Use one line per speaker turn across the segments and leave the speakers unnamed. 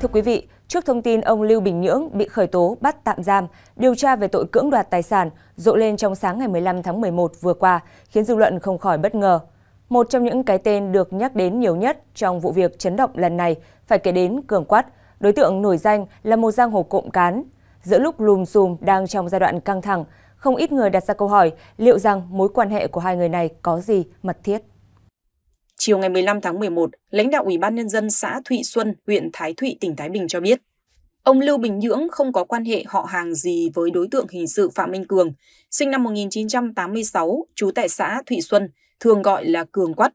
Thưa quý vị, trước thông tin ông Lưu Bình Nhưỡng bị khởi tố bắt tạm giam, điều tra về tội cưỡng đoạt tài sản rộ lên trong sáng ngày 15 tháng 11 vừa qua, khiến dư luận không khỏi bất ngờ. Một trong những cái tên được nhắc đến nhiều nhất trong vụ việc chấn động lần này phải kể đến Cường Quát, đối tượng nổi danh là một giang hồ cộm cán. Giữa lúc lùm xùm đang trong giai đoạn căng thẳng, không ít người đặt ra câu hỏi liệu rằng mối quan hệ của hai người này có gì mật thiết.
Chiều ngày 15 tháng 11, lãnh đạo Ủy ban Nhân dân xã Thụy Xuân, huyện Thái Thụy, tỉnh Thái Bình cho biết, ông Lưu Bình Nhưỡng không có quan hệ họ hàng gì với đối tượng hình sự Phạm Minh Cường, sinh năm 1986, trú tại xã Thụy Xuân, thường gọi là Cường Quắt.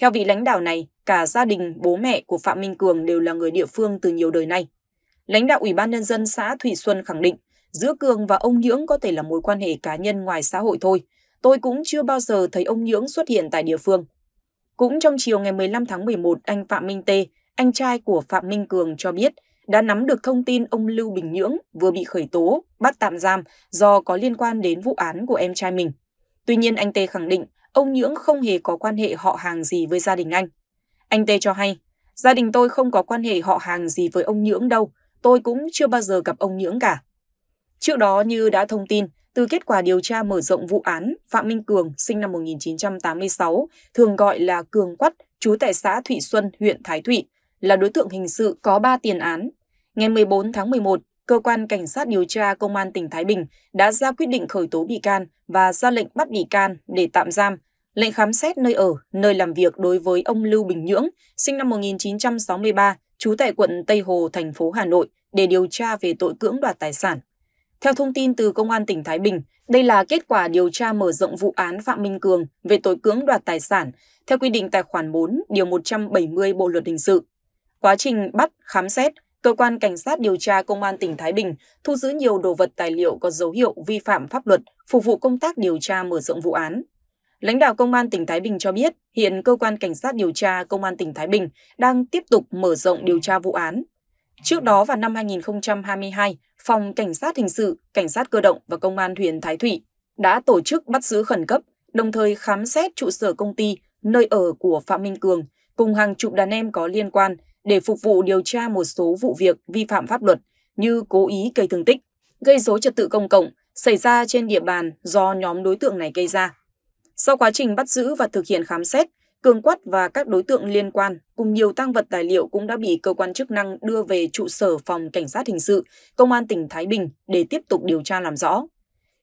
Theo vị lãnh đạo này, cả gia đình, bố mẹ của Phạm Minh Cường đều là người địa phương từ nhiều đời nay. Lãnh đạo Ủy ban Nhân dân xã Thụy Xuân khẳng định, giữa Cường và ông Nhưỡng có thể là mối quan hệ cá nhân ngoài xã hội thôi. Tôi cũng chưa bao giờ thấy ông Nhưỡng xuất hiện tại địa phương. Cũng trong chiều ngày 15 tháng 11, anh Phạm Minh Tê, anh trai của Phạm Minh Cường cho biết đã nắm được thông tin ông Lưu Bình Nhưỡng vừa bị khởi tố, bắt tạm giam do có liên quan đến vụ án của em trai mình. Tuy nhiên anh Tê khẳng định ông Nhưỡng không hề có quan hệ họ hàng gì với gia đình anh. Anh Tê cho hay, gia đình tôi không có quan hệ họ hàng gì với ông Nhưỡng đâu, tôi cũng chưa bao giờ gặp ông Nhưỡng cả. Trước đó như đã thông tin, từ kết quả điều tra mở rộng vụ án, Phạm Minh Cường, sinh năm 1986, thường gọi là Cường Quắt, trú tại xã Thụy Xuân, huyện Thái Thụy, là đối tượng hình sự có 3 tiền án. Ngày 14 tháng 11, cơ quan cảnh sát điều tra công an tỉnh Thái Bình đã ra quyết định khởi tố bị can và ra lệnh bắt bị can để tạm giam, lệnh khám xét nơi ở, nơi làm việc đối với ông Lưu Bình Nhưỡng, sinh năm 1963, trú tại quận Tây Hồ, thành phố Hà Nội để điều tra về tội cưỡng đoạt tài sản. Theo thông tin từ Công an tỉnh Thái Bình, đây là kết quả điều tra mở rộng vụ án Phạm Minh Cường về tội cưỡng đoạt tài sản theo quy định tài khoản 4, điều 170 Bộ luật hình sự. Quá trình bắt, khám xét, cơ quan cảnh sát điều tra công an tỉnh Thái Bình thu giữ nhiều đồ vật tài liệu có dấu hiệu vi phạm pháp luật, phục vụ công tác điều tra mở rộng vụ án. Lãnh đạo công an tỉnh Thái Bình cho biết, hiện cơ quan cảnh sát điều tra công an tỉnh Thái Bình đang tiếp tục mở rộng điều tra vụ án, Trước đó vào năm 2022, Phòng Cảnh sát Hình sự, Cảnh sát Cơ động và Công an huyện Thái Thụy đã tổ chức bắt giữ khẩn cấp, đồng thời khám xét trụ sở công ty, nơi ở của Phạm Minh Cường cùng hàng chục đàn em có liên quan để phục vụ điều tra một số vụ việc vi phạm pháp luật như cố ý gây thương tích, gây dối trật tự công cộng xảy ra trên địa bàn do nhóm đối tượng này gây ra. Sau quá trình bắt giữ và thực hiện khám xét, Cường Quất và các đối tượng liên quan cùng nhiều tăng vật tài liệu cũng đã bị cơ quan chức năng đưa về trụ sở phòng cảnh sát hình sự, công an tỉnh Thái Bình để tiếp tục điều tra làm rõ.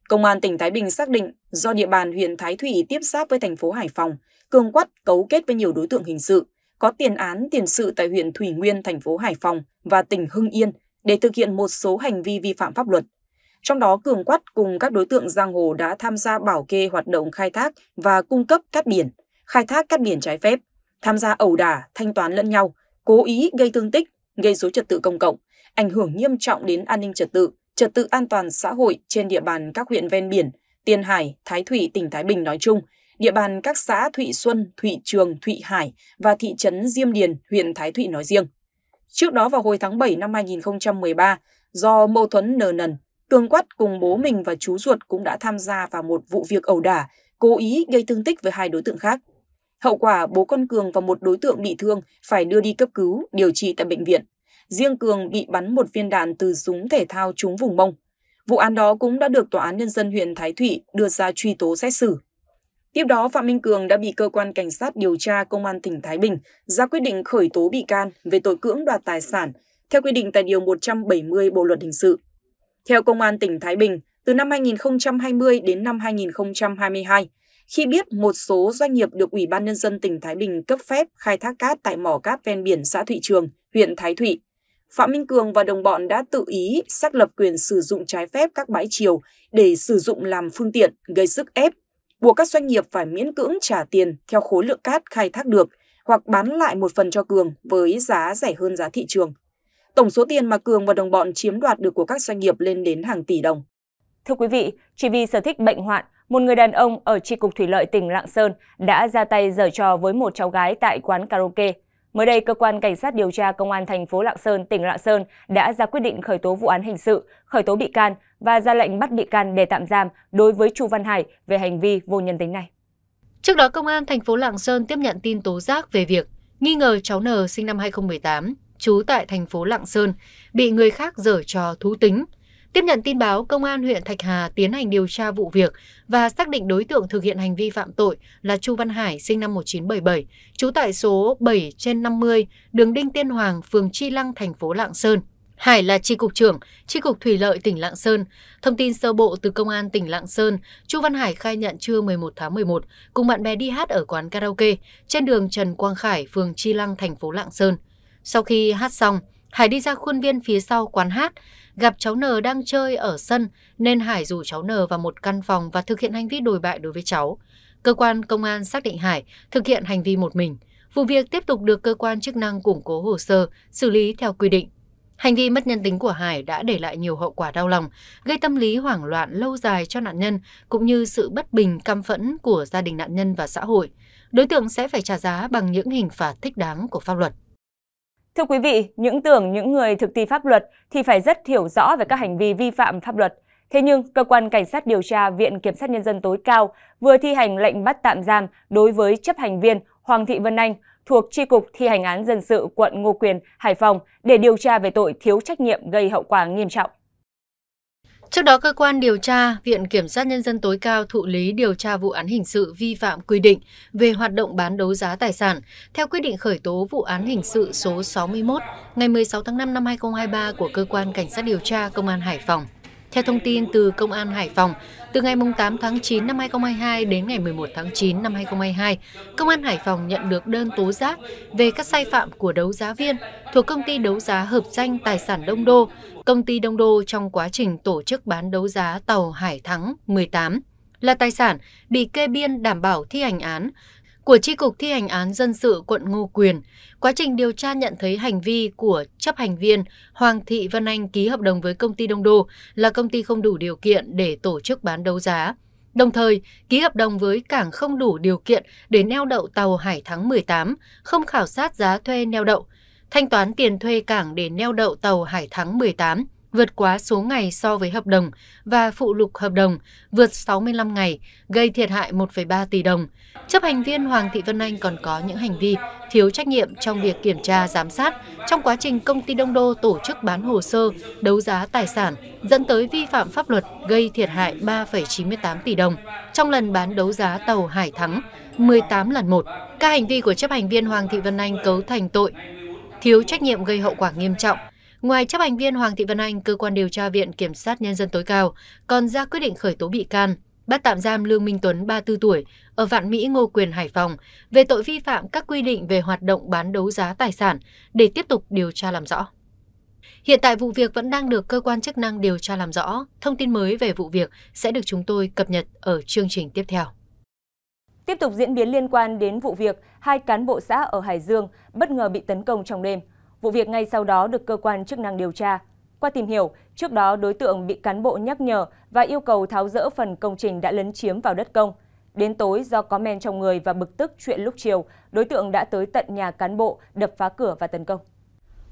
Công an tỉnh Thái Bình xác định do địa bàn huyện Thái Thụy tiếp giáp với thành phố Hải Phòng, Cường Quất cấu kết với nhiều đối tượng hình sự, có tiền án tiền sự tại huyện Thủy Nguyên, thành phố Hải Phòng và tỉnh Hưng Yên để thực hiện một số hành vi vi phạm pháp luật. Trong đó, Cường Quắt cùng các đối tượng giang hồ đã tham gia bảo kê hoạt động khai thác và cung cấp cát biển – khai thác cát biển trái phép, tham gia ẩu đả, thanh toán lẫn nhau, cố ý gây thương tích, gây dối trật tự công cộng, ảnh hưởng nghiêm trọng đến an ninh trật tự, trật tự an toàn xã hội trên địa bàn các huyện ven biển, Tiên Hải, Thái Thủy, tỉnh Thái Bình nói chung, địa bàn các xã Thụy Xuân, Thụy Trường, Thụy Hải và thị trấn Diêm Điền, huyện Thái Thụy nói riêng. Trước đó vào hồi tháng 7 năm 2013, do mâu thuẫn nờ nần, Cường Quát cùng bố mình và chú ruột cũng đã tham gia vào một vụ việc ẩu đả, cố ý gây thương tích với hai đối tượng khác. Hậu quả bố con Cường và một đối tượng bị thương phải đưa đi cấp cứu, điều trị tại bệnh viện. Riêng Cường bị bắn một viên đạn từ súng thể thao trúng vùng mông. Vụ án đó cũng đã được Tòa án Nhân dân huyện Thái Thụy đưa ra truy tố xét xử. Tiếp đó, Phạm Minh Cường đã bị cơ quan cảnh sát điều tra Công an tỉnh Thái Bình ra quyết định khởi tố bị can về tội cưỡng đoạt tài sản theo quy định tại Điều 170 Bộ Luật Hình sự. Theo Công an tỉnh Thái Bình, từ năm 2020 đến năm 2022, khi biết một số doanh nghiệp được Ủy ban Nhân dân tỉnh Thái Bình cấp phép khai thác cát tại mỏ cát ven biển xã Thụy Trường, huyện Thái Thụy. Phạm Minh Cường và đồng bọn đã tự ý xác lập quyền sử dụng trái phép các bãi chiều để sử dụng làm phương tiện, gây sức ép, buộc các doanh nghiệp phải miễn cưỡng trả tiền theo khối lượng cát khai thác được hoặc bán lại một phần cho Cường với giá rẻ hơn giá thị trường. Tổng số tiền mà Cường và đồng bọn chiếm đoạt được của các doanh nghiệp lên đến
hàng tỷ đồng. Thưa quý vị, chỉ vì sở thích bệnh hoạn một người đàn ông ở tri cục thủy lợi tỉnh Lạng Sơn đã ra tay dở trò với một cháu gái tại quán karaoke. Mới đây, cơ quan cảnh sát điều tra công an thành phố Lạng Sơn, tỉnh Lạng Sơn đã ra quyết định khởi tố vụ án hình sự, khởi tố bị can và ra lệnh bắt bị can để tạm giam đối với Chu Văn Hải về hành vi vô nhân tính này. Trước đó, công an thành phố Lạng Sơn tiếp nhận tin tố giác về việc nghi ngờ cháu N sinh năm
2018, trú tại thành phố Lạng Sơn, bị người khác dở trò thú tính Tiếp nhận tin báo, Công an huyện Thạch Hà tiến hành điều tra vụ việc và xác định đối tượng thực hiện hành vi phạm tội là Chu Văn Hải, sinh năm 1977, trú tại số 7 trên 50, đường Đinh Tiên Hoàng, phường Chi Lăng, thành phố Lạng Sơn. Hải là tri cục trưởng, tri cục Thủy lợi tỉnh Lạng Sơn. Thông tin sơ bộ từ Công an tỉnh Lạng Sơn, Chu Văn Hải khai nhận trưa 11 tháng 11 cùng bạn bè đi hát ở quán karaoke trên đường Trần Quang Khải, phường Chi Lăng, thành phố Lạng Sơn. Sau khi hát xong, Hải đi ra khuôn viên phía sau quán hát, gặp cháu N đang chơi ở sân nên Hải rủ cháu N vào một căn phòng và thực hiện hành vi đồi bại đối với cháu. Cơ quan công an xác định Hải thực hiện hành vi một mình. Vụ việc tiếp tục được cơ quan chức năng củng cố hồ sơ, xử lý theo quy định. Hành vi mất nhân tính của Hải đã để lại nhiều hậu quả đau lòng, gây tâm lý hoảng loạn lâu dài cho nạn nhân, cũng như sự bất bình căm phẫn của gia đình nạn
nhân và xã hội. Đối tượng sẽ phải trả giá bằng những hình phạt thích đáng của pháp luật. Thưa quý vị, những tưởng những người thực thi pháp luật thì phải rất hiểu rõ về các hành vi vi phạm pháp luật. Thế nhưng, Cơ quan Cảnh sát điều tra Viện Kiểm sát Nhân dân tối cao vừa thi hành lệnh bắt tạm giam đối với chấp hành viên Hoàng Thị Vân Anh thuộc Tri Cục Thi hành án Dân sự quận Ngô Quyền, Hải Phòng để điều tra về tội thiếu trách nhiệm gây hậu quả nghiêm trọng
trước đó cơ quan điều tra viện kiểm sát nhân dân tối cao thụ lý điều tra vụ án hình sự vi phạm quy định về hoạt động bán đấu giá tài sản theo quyết định khởi tố vụ án hình sự số 61 ngày 16 tháng 5 năm 2023 của cơ quan cảnh sát điều tra công an Hải Phòng theo thông tin từ Công an Hải Phòng, từ ngày 8 tháng 9 năm 2022 đến ngày 11 tháng 9 năm 2022, Công an Hải Phòng nhận được đơn tố giác về các sai phạm của đấu giá viên thuộc công ty đấu giá hợp danh tài sản Đông Đô, công ty Đông Đô trong quá trình tổ chức bán đấu giá tàu Hải Thắng 18 là tài sản bị kê biên đảm bảo thi hành án của tri cục thi hành án dân sự quận Ngô Quyền, quá trình điều tra nhận thấy hành vi của chấp hành viên Hoàng Thị Vân Anh ký hợp đồng với công ty Đông Đô là công ty không đủ điều kiện để tổ chức bán đấu giá. Đồng thời, ký hợp đồng với cảng không đủ điều kiện để neo đậu tàu Hải Thắng 18, không khảo sát giá thuê neo đậu, thanh toán tiền thuê cảng để neo đậu tàu Hải Thắng 18, vượt quá số ngày so với hợp đồng và phụ lục hợp đồng vượt 65 ngày, gây thiệt hại 1,3 tỷ đồng. Chấp hành viên Hoàng Thị Vân Anh còn có những hành vi thiếu trách nhiệm trong việc kiểm tra giám sát trong quá trình công ty Đông Đô tổ chức bán hồ sơ, đấu giá tài sản, dẫn tới vi phạm pháp luật gây thiệt hại 3,98 tỷ đồng trong lần bán đấu giá tàu Hải Thắng 18 lần một. Các hành vi của chấp hành viên Hoàng Thị Vân Anh cấu thành tội thiếu trách nhiệm gây hậu quả nghiêm trọng, Ngoài chấp hành viên Hoàng Thị Vân Anh, cơ quan điều tra Viện Kiểm sát Nhân dân tối cao còn ra quyết định khởi tố bị can, bắt tạm giam Lương Minh Tuấn 34 tuổi ở Vạn Mỹ Ngô Quyền Hải Phòng về tội vi phạm các quy định về hoạt động bán đấu giá tài sản để tiếp tục điều tra làm rõ. Hiện tại vụ việc vẫn đang được cơ quan chức năng điều tra làm rõ. Thông tin mới về vụ việc sẽ được chúng tôi cập nhật ở chương trình tiếp theo.
Tiếp tục diễn biến liên quan đến vụ việc hai cán bộ xã ở Hải Dương bất ngờ bị tấn công trong đêm. Vụ việc ngay sau đó được cơ quan chức năng điều tra. Qua tìm hiểu, trước đó đối tượng bị cán bộ nhắc nhở và yêu cầu tháo rỡ phần công trình đã lấn chiếm vào đất công. Đến tối do có men trong người và bực tức chuyện lúc chiều, đối tượng đã tới tận nhà cán bộ, đập phá cửa và tấn công.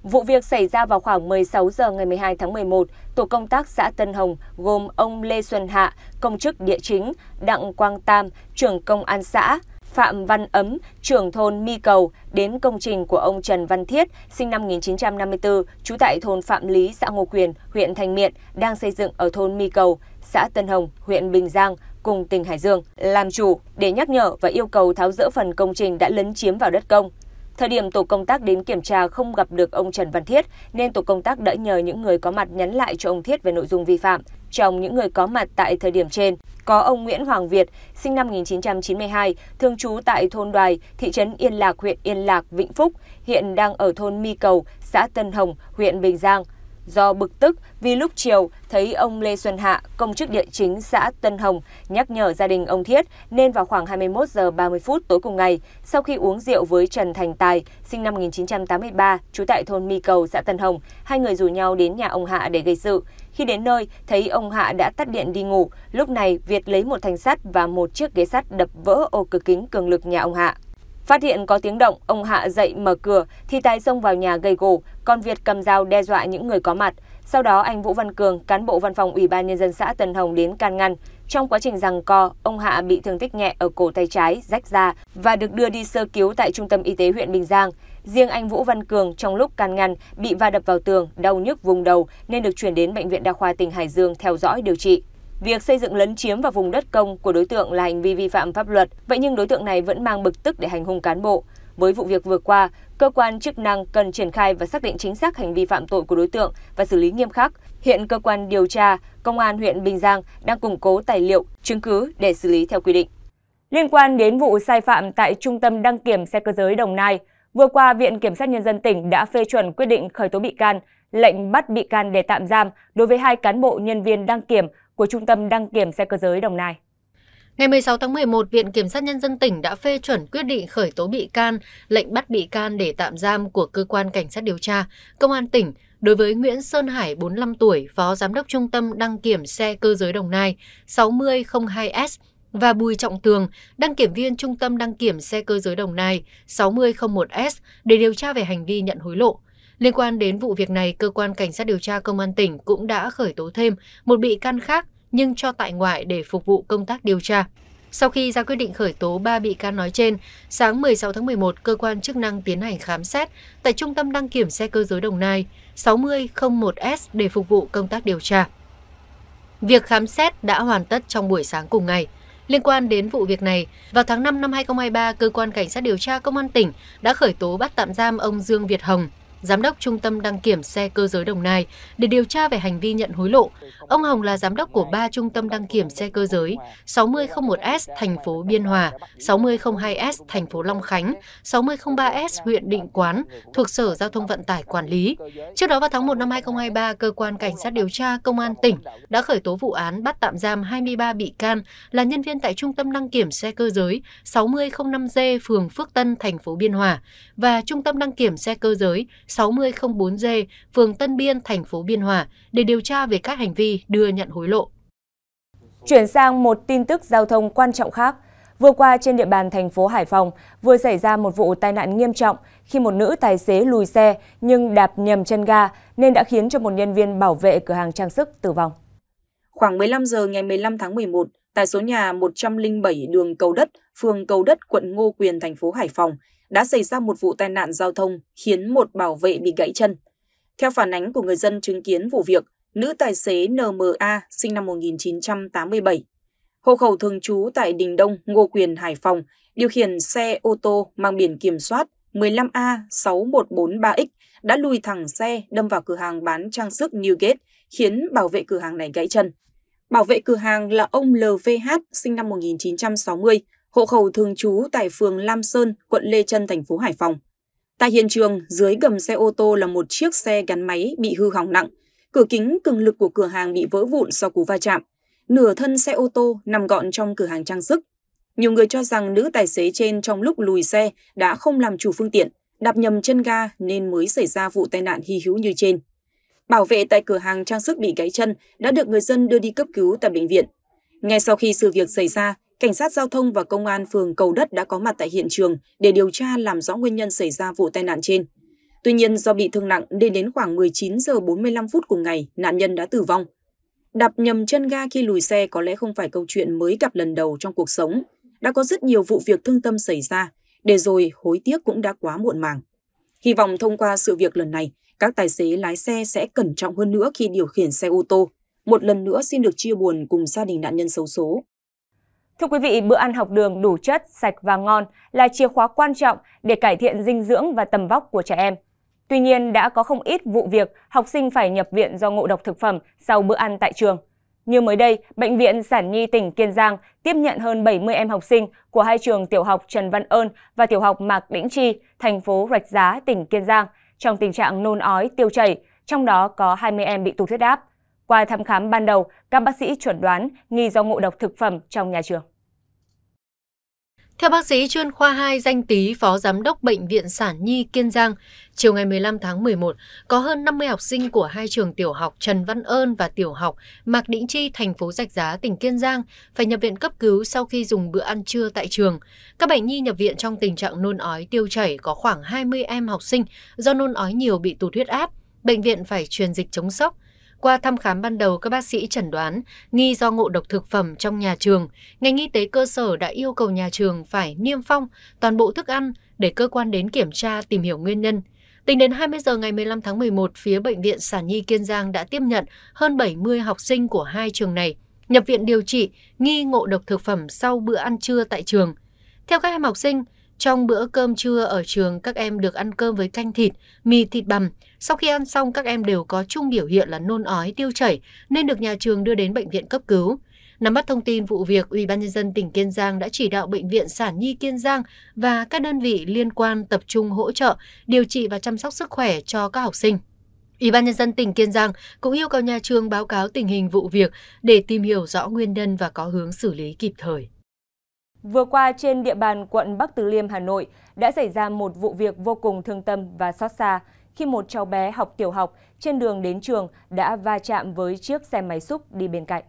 Vụ việc xảy ra vào khoảng 16 giờ ngày 12 tháng 11, tổ công tác xã Tân Hồng gồm ông Lê Xuân Hạ, công chức địa chính, Đặng Quang Tam, trưởng công an xã, Phạm Văn Ấm, trưởng thôn Mi Cầu, đến công trình của ông Trần Văn Thiết, sinh năm 1954, trú tại thôn Phạm Lý, xã Ngô Quyền, huyện Thanh Miện, đang xây dựng ở thôn Mi Cầu, xã Tân Hồng, huyện Bình Giang, cùng tỉnh Hải Dương, làm chủ để nhắc nhở và yêu cầu tháo rỡ phần công trình đã lấn chiếm vào đất công. Thời điểm tổ công tác đến kiểm tra không gặp được ông Trần Văn Thiết, nên tổ công tác đã nhờ những người có mặt nhắn lại cho ông Thiết về nội dung vi phạm trong những người có mặt tại thời điểm trên có ông Nguyễn Hoàng Việt, sinh năm 1992, thường trú tại thôn Đoài, thị trấn Yên Lạc, huyện Yên Lạc, Vĩnh Phúc, hiện đang ở thôn Mi Cầu, xã Tân Hồng, huyện Bình Giang. Do bực tức vì lúc chiều thấy ông Lê Xuân Hạ, công chức địa chính xã Tân Hồng, nhắc nhở gia đình ông Thiết nên vào khoảng 21 giờ 30 phút tối cùng ngày, sau khi uống rượu với Trần Thành Tài, sinh năm 1983, trú tại thôn Mi Cầu, xã Tân Hồng, hai người rủ nhau đến nhà ông Hạ để gây sự. Khi đến nơi, thấy ông Hạ đã tắt điện đi ngủ. Lúc này, Việt lấy một thanh sắt và một chiếc ghế sắt đập vỡ ô cửa kính cường lực nhà ông Hạ. Phát hiện có tiếng động, ông Hạ dậy mở cửa thì tài xông vào nhà gây gỗ. còn Việt cầm dao đe dọa những người có mặt. Sau đó anh Vũ Văn Cường, cán bộ văn phòng Ủy ban nhân dân xã Tân Hồng đến can ngăn. Trong quá trình giằng co, ông Hạ bị thương tích nhẹ ở cổ tay trái, rách da và được đưa đi sơ cứu tại trung tâm y tế huyện Bình Giang. Riêng anh Vũ Văn Cường trong lúc can ngăn bị va đập vào tường, đau nhức vùng đầu nên được chuyển đến bệnh viện đa khoa tỉnh Hải Dương theo dõi điều trị. Việc xây dựng lấn chiếm vào vùng đất công của đối tượng là hành vi vi phạm pháp luật, vậy nhưng đối tượng này vẫn mang bực tức để hành hung cán bộ. Với vụ việc vừa qua, cơ quan chức năng cần triển khai và xác định chính xác hành vi phạm tội của đối tượng và xử lý nghiêm khắc. Hiện cơ quan điều tra, công an huyện Bình Giang đang củng cố tài liệu, chứng cứ để xử lý theo quy định. Liên quan đến vụ sai phạm tại Trung tâm đăng kiểm xe cơ giới Đồng Nai, Vừa qua, Viện Kiểm sát Nhân dân tỉnh đã phê chuẩn quyết định khởi tố bị can, lệnh bắt bị can để tạm giam đối với hai cán bộ nhân viên đăng kiểm của Trung tâm Đăng kiểm xe cơ giới Đồng Nai. Ngày 16 tháng 11, Viện Kiểm sát Nhân dân
tỉnh đã phê chuẩn quyết định khởi tố bị can, lệnh bắt bị can để tạm giam của Cơ quan Cảnh sát điều tra, Công an tỉnh đối với Nguyễn Sơn Hải, 45 tuổi, Phó Giám đốc Trung tâm Đăng kiểm xe cơ giới Đồng Nai 6002S và Bùi Trọng Tường, đăng kiểm viên Trung tâm đăng kiểm xe cơ giới Đồng Nai 6001S để điều tra về hành vi nhận hối lộ. Liên quan đến vụ việc này, cơ quan cảnh sát điều tra công an tỉnh cũng đã khởi tố thêm một bị can khác nhưng cho tại ngoại để phục vụ công tác điều tra. Sau khi ra quyết định khởi tố 3 bị can nói trên, sáng 16 tháng 11, cơ quan chức năng tiến hành khám xét tại Trung tâm đăng kiểm xe cơ giới Đồng Nai 6001S để phục vụ công tác điều tra. Việc khám xét đã hoàn tất trong buổi sáng cùng ngày. Liên quan đến vụ việc này, vào tháng 5 năm 2023, cơ quan cảnh sát điều tra công an tỉnh đã khởi tố bắt tạm giam ông Dương Việt Hồng, giám đốc trung tâm đăng kiểm xe cơ giới Đồng Nai để điều tra về hành vi nhận hối lộ. Ông Hồng là giám đốc của ba trung tâm đăng kiểm xe cơ giới 6001S thành phố Biên Hòa, 6002S thành phố Long Khánh, 6003S huyện Định Quán thuộc Sở Giao thông Vận tải quản lý. Trước đó vào tháng 1 năm 2023, cơ quan cảnh sát điều tra công an tỉnh đã khởi tố vụ án bắt tạm giam 23 bị can là nhân viên tại trung tâm đăng kiểm xe cơ giới 6005G phường Phước Tân thành phố Biên Hòa và trung tâm đăng kiểm xe cơ giới 6004G, phường Tân Biên, thành phố Biên Hòa để điều tra về các hành vi đưa nhận
hối lộ. Chuyển sang một tin tức giao thông quan trọng khác. Vừa qua trên địa bàn thành phố Hải Phòng vừa xảy ra một vụ tai nạn nghiêm trọng khi một nữ tài xế lùi xe nhưng đạp nhầm chân ga nên đã khiến cho một nhân viên bảo vệ cửa hàng trang sức tử vong.
Khoảng 15 giờ ngày 15 tháng 11, tại số nhà 107 đường Cầu Đất, phường Cầu Đất, quận Ngô Quyền, thành phố Hải Phòng, đã xảy ra một vụ tai nạn giao thông khiến một bảo vệ bị gãy chân. Theo phản ánh của người dân chứng kiến vụ việc, nữ tài xế NMA sinh năm 1987, hộ khẩu thường trú tại Đình Đông, Ngô Quyền, Hải Phòng, điều khiển xe ô tô mang biển kiểm soát 15A6143X đã lùi thẳng xe đâm vào cửa hàng bán trang sức Newgate, khiến bảo vệ cửa hàng này gãy chân. Bảo vệ cửa hàng là ông LVH sinh năm 1960, hộ khẩu thường trú tại phường Lam Sơn, quận Lê Trân, thành phố Hải Phòng. Tại hiện trường, dưới gầm xe ô tô là một chiếc xe gắn máy bị hư hỏng nặng, cửa kính cường lực của cửa hàng bị vỡ vụn sau cú va chạm, nửa thân xe ô tô nằm gọn trong cửa hàng trang sức. Nhiều người cho rằng nữ tài xế trên trong lúc lùi xe đã không làm chủ phương tiện, đạp nhầm chân ga nên mới xảy ra vụ tai nạn hy hữu như trên. Bảo vệ tại cửa hàng trang sức bị gãy chân đã được người dân đưa đi cấp cứu tại bệnh viện. Ngay sau khi sự việc xảy ra, cảnh sát giao thông và công an phường Cầu Đất đã có mặt tại hiện trường để điều tra làm rõ nguyên nhân xảy ra vụ tai nạn trên. Tuy nhiên do bị thương nặng nên đến khoảng 19 giờ 45 phút cùng ngày, nạn nhân đã tử vong. Đạp nhầm chân ga khi lùi xe có lẽ không phải câu chuyện mới gặp lần đầu trong cuộc sống. Đã có rất nhiều vụ việc thương tâm xảy ra, để rồi hối tiếc cũng đã quá muộn màng. Hy vọng thông qua sự việc lần này, các tài xế lái xe sẽ cẩn trọng hơn nữa khi điều khiển xe ô tô. Một lần nữa xin
được chia buồn cùng gia đình nạn nhân xấu số. Thưa quý vị, bữa ăn học đường đủ chất, sạch và ngon là chìa khóa quan trọng để cải thiện dinh dưỡng và tầm vóc của trẻ em. Tuy nhiên, đã có không ít vụ việc học sinh phải nhập viện do ngộ độc thực phẩm sau bữa ăn tại trường. Như mới đây, Bệnh viện Sản Nhi tỉnh Kiên Giang tiếp nhận hơn 70 em học sinh của hai trường tiểu học Trần Văn Ơn và tiểu học Mạc Đĩnh Chi, thành phố Rạch Giá, tỉnh Kiên Giang, trong tình trạng nôn ói, tiêu chảy, trong đó có 20 em bị tụt huyết áp. Qua thăm khám ban đầu, các bác sĩ chuẩn đoán nghi do ngộ độc thực phẩm trong nhà trường. Theo
bác sĩ chuyên khoa 2 danh tý Phó Giám đốc Bệnh viện Sản Nhi Kiên Giang, chiều ngày 15 tháng 11, có hơn 50 học sinh của hai trường tiểu học Trần Văn Ơn và tiểu học Mạc Đĩnh Chi, thành phố Rạch Giá, tỉnh Kiên Giang phải nhập viện cấp cứu sau khi dùng bữa ăn trưa tại trường. Các bệnh nhi nhập viện trong tình trạng nôn ói, tiêu chảy có khoảng 20 em học sinh do nôn ói nhiều bị tụt huyết áp. Bệnh viện phải truyền dịch chống sốc, qua thăm khám ban đầu, các bác sĩ chẩn đoán nghi do ngộ độc thực phẩm trong nhà trường. Ngành y tế cơ sở đã yêu cầu nhà trường phải niêm phong toàn bộ thức ăn để cơ quan đến kiểm tra tìm hiểu nguyên nhân. Tính đến 20 giờ ngày 15 tháng 11, phía Bệnh viện Sản Nhi Kiên Giang đã tiếp nhận hơn 70 học sinh của hai trường này nhập viện điều trị nghi ngộ độc thực phẩm sau bữa ăn trưa tại trường. Theo các em học sinh, trong bữa cơm trưa ở trường các em được ăn cơm với canh thịt, mì thịt bằm, sau khi ăn xong, các em đều có chung biểu hiện là nôn ói, tiêu chảy nên được nhà trường đưa đến bệnh viện cấp cứu. Nắm bắt thông tin vụ việc, ủy ban nhân dân tỉnh Kiên Giang đã chỉ đạo Bệnh viện Sản Nhi Kiên Giang và các đơn vị liên quan tập trung hỗ trợ, điều trị và chăm sóc sức khỏe cho các học sinh. Ủy ban nhân dân tỉnh Kiên Giang cũng yêu cầu nhà trường báo cáo tình hình vụ việc
để tìm hiểu rõ
nguyên nhân và có hướng xử lý kịp thời.
Vừa qua trên địa bàn quận Bắc Từ Liêm, Hà Nội đã xảy ra một vụ việc vô cùng thương tâm và xót xa khi một cháu bé học tiểu học trên đường đến trường đã va chạm với chiếc xe máy xúc đi bên cạnh.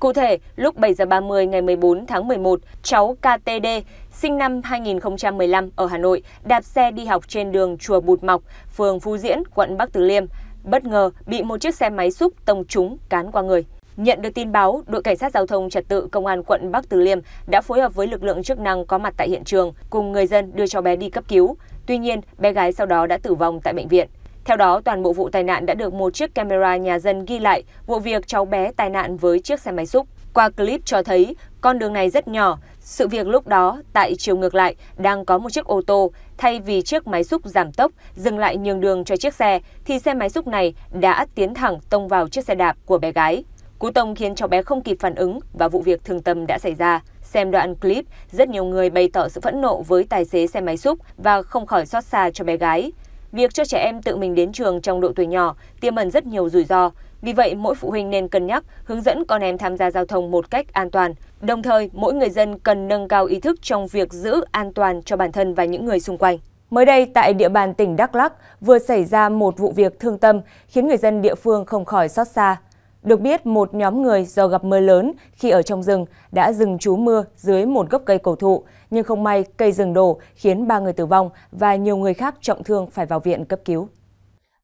Cụ thể, lúc 7 giờ 30 ngày 14 tháng 11, cháu KTD, sinh năm 2015 ở Hà Nội, đạp xe đi học trên đường Chùa Bụt Mọc, phường Phú Diễn, quận Bắc Từ Liêm. Bất ngờ bị một chiếc xe máy xúc tông trúng cán qua người. Nhận được tin báo, đội cảnh sát giao thông trật tự công an quận Bắc Từ Liêm đã phối hợp với lực lượng chức năng có mặt tại hiện trường cùng người dân đưa cháu bé đi cấp cứu. Tuy nhiên, bé gái sau đó đã tử vong tại bệnh viện. Theo đó, toàn bộ vụ tai nạn đã được một chiếc camera nhà dân ghi lại vụ việc cháu bé tai nạn với chiếc xe máy xúc. Qua clip cho thấy, con đường này rất nhỏ. Sự việc lúc đó, tại chiều ngược lại, đang có một chiếc ô tô. Thay vì chiếc máy xúc giảm tốc, dừng lại nhường đường cho chiếc xe, thì xe máy xúc này đã tiến thẳng tông vào chiếc xe đạp của bé gái. Cú tông khiến cháu bé không kịp phản ứng và vụ việc thương tâm đã xảy ra. Xem đoạn clip, rất nhiều người bày tỏ sự phẫn nộ với tài xế xe máy xúc và không khỏi xót xa cho bé gái. Việc cho trẻ em tự mình đến trường trong độ tuổi nhỏ tiềm ẩn rất nhiều rủi ro. Vì vậy, mỗi phụ huynh nên cân nhắc hướng dẫn con em tham gia giao thông một cách an toàn. Đồng thời, mỗi người dân cần nâng cao ý thức trong việc giữ an toàn cho bản thân và những người xung quanh. Mới đây, tại địa bàn tỉnh Đắk Lắk vừa xảy ra một vụ việc thương tâm khiến người dân địa phương không khỏi xót xa. Được biết, một nhóm người do gặp mưa lớn khi ở trong rừng đã dừng trú mưa dưới một gốc cây cổ thụ, nhưng không may cây rừng đổ khiến ba người tử vong và nhiều người khác trọng thương phải vào viện cấp cứu.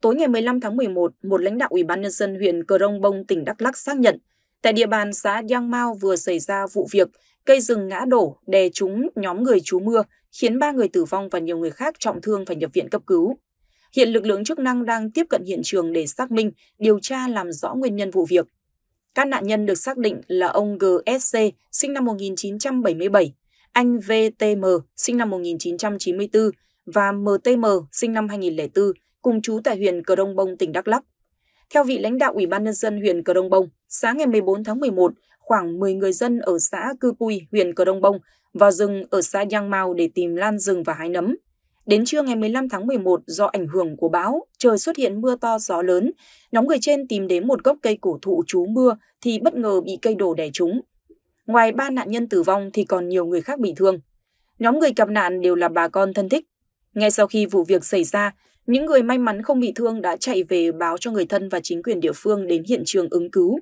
Tối ngày 15 tháng 11, một lãnh đạo Ủy ban nhân dân huyện Cờ Rông Bông tỉnh Đắk Lắk xác nhận, tại địa bàn xã Giang Mao vừa xảy ra vụ việc cây rừng ngã đổ đè trúng nhóm người trú mưa, khiến ba người tử vong và nhiều người khác trọng thương phải nhập viện cấp cứu. Hiện lực lượng chức năng đang tiếp cận hiện trường để xác minh, điều tra làm rõ nguyên nhân vụ việc. Các nạn nhân được xác định là ông GSC, sinh năm 1977, anh VTM, sinh năm 1994 và MTM, sinh năm 2004, cùng chú tại huyện Cờ Đông Bông, tỉnh Đắk Lắk. Theo vị lãnh đạo Ủy ban nhân dân huyện Cờ Đông Bông, sáng ngày 14 tháng 11, khoảng 10 người dân ở xã Cư Pui, huyện Cờ Đông Bông vào rừng ở xã Giang Mao để tìm lan rừng và hái nấm. Đến trưa ngày 15 tháng 11, do ảnh hưởng của bão, trời xuất hiện mưa to gió lớn. Nhóm người trên tìm đến một gốc cây cổ thụ trú mưa thì bất ngờ bị cây đổ đè trúng. Ngoài ba nạn nhân tử vong thì còn nhiều người khác bị thương. Nhóm người gặp nạn đều là bà con thân thích. Ngay sau khi vụ việc xảy ra, những người may mắn không bị thương đã chạy về báo cho người thân và chính quyền địa phương đến hiện trường ứng cứu.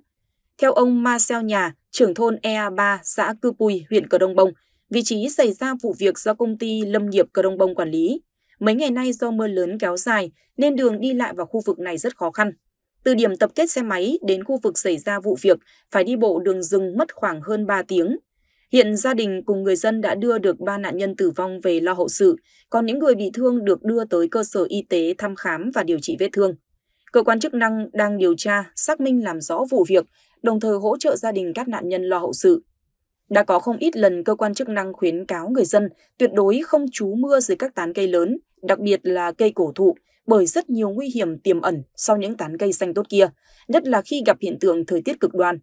Theo ông Marcel Nhà, trưởng thôn Ea3, xã Cư Pui, huyện Cờ Đông Bông, Vị trí xảy ra vụ việc do công ty Lâm nghiệp Cờ Đông Bông quản lý. Mấy ngày nay do mưa lớn kéo dài nên đường đi lại vào khu vực này rất khó khăn. Từ điểm tập kết xe máy đến khu vực xảy ra vụ việc phải đi bộ đường rừng mất khoảng hơn 3 tiếng. Hiện gia đình cùng người dân đã đưa được 3 nạn nhân tử vong về lo hậu sự, còn những người bị thương được đưa tới cơ sở y tế thăm khám và điều trị vết thương. Cơ quan chức năng đang điều tra, xác minh làm rõ vụ việc, đồng thời hỗ trợ gia đình các nạn nhân lo hậu sự. Đã có không ít lần cơ quan chức năng khuyến cáo người dân tuyệt đối không trú mưa dưới các tán cây lớn, đặc biệt là cây cổ thụ, bởi rất nhiều nguy hiểm tiềm ẩn sau những tán cây xanh tốt kia, nhất là khi gặp hiện tượng thời tiết cực đoan.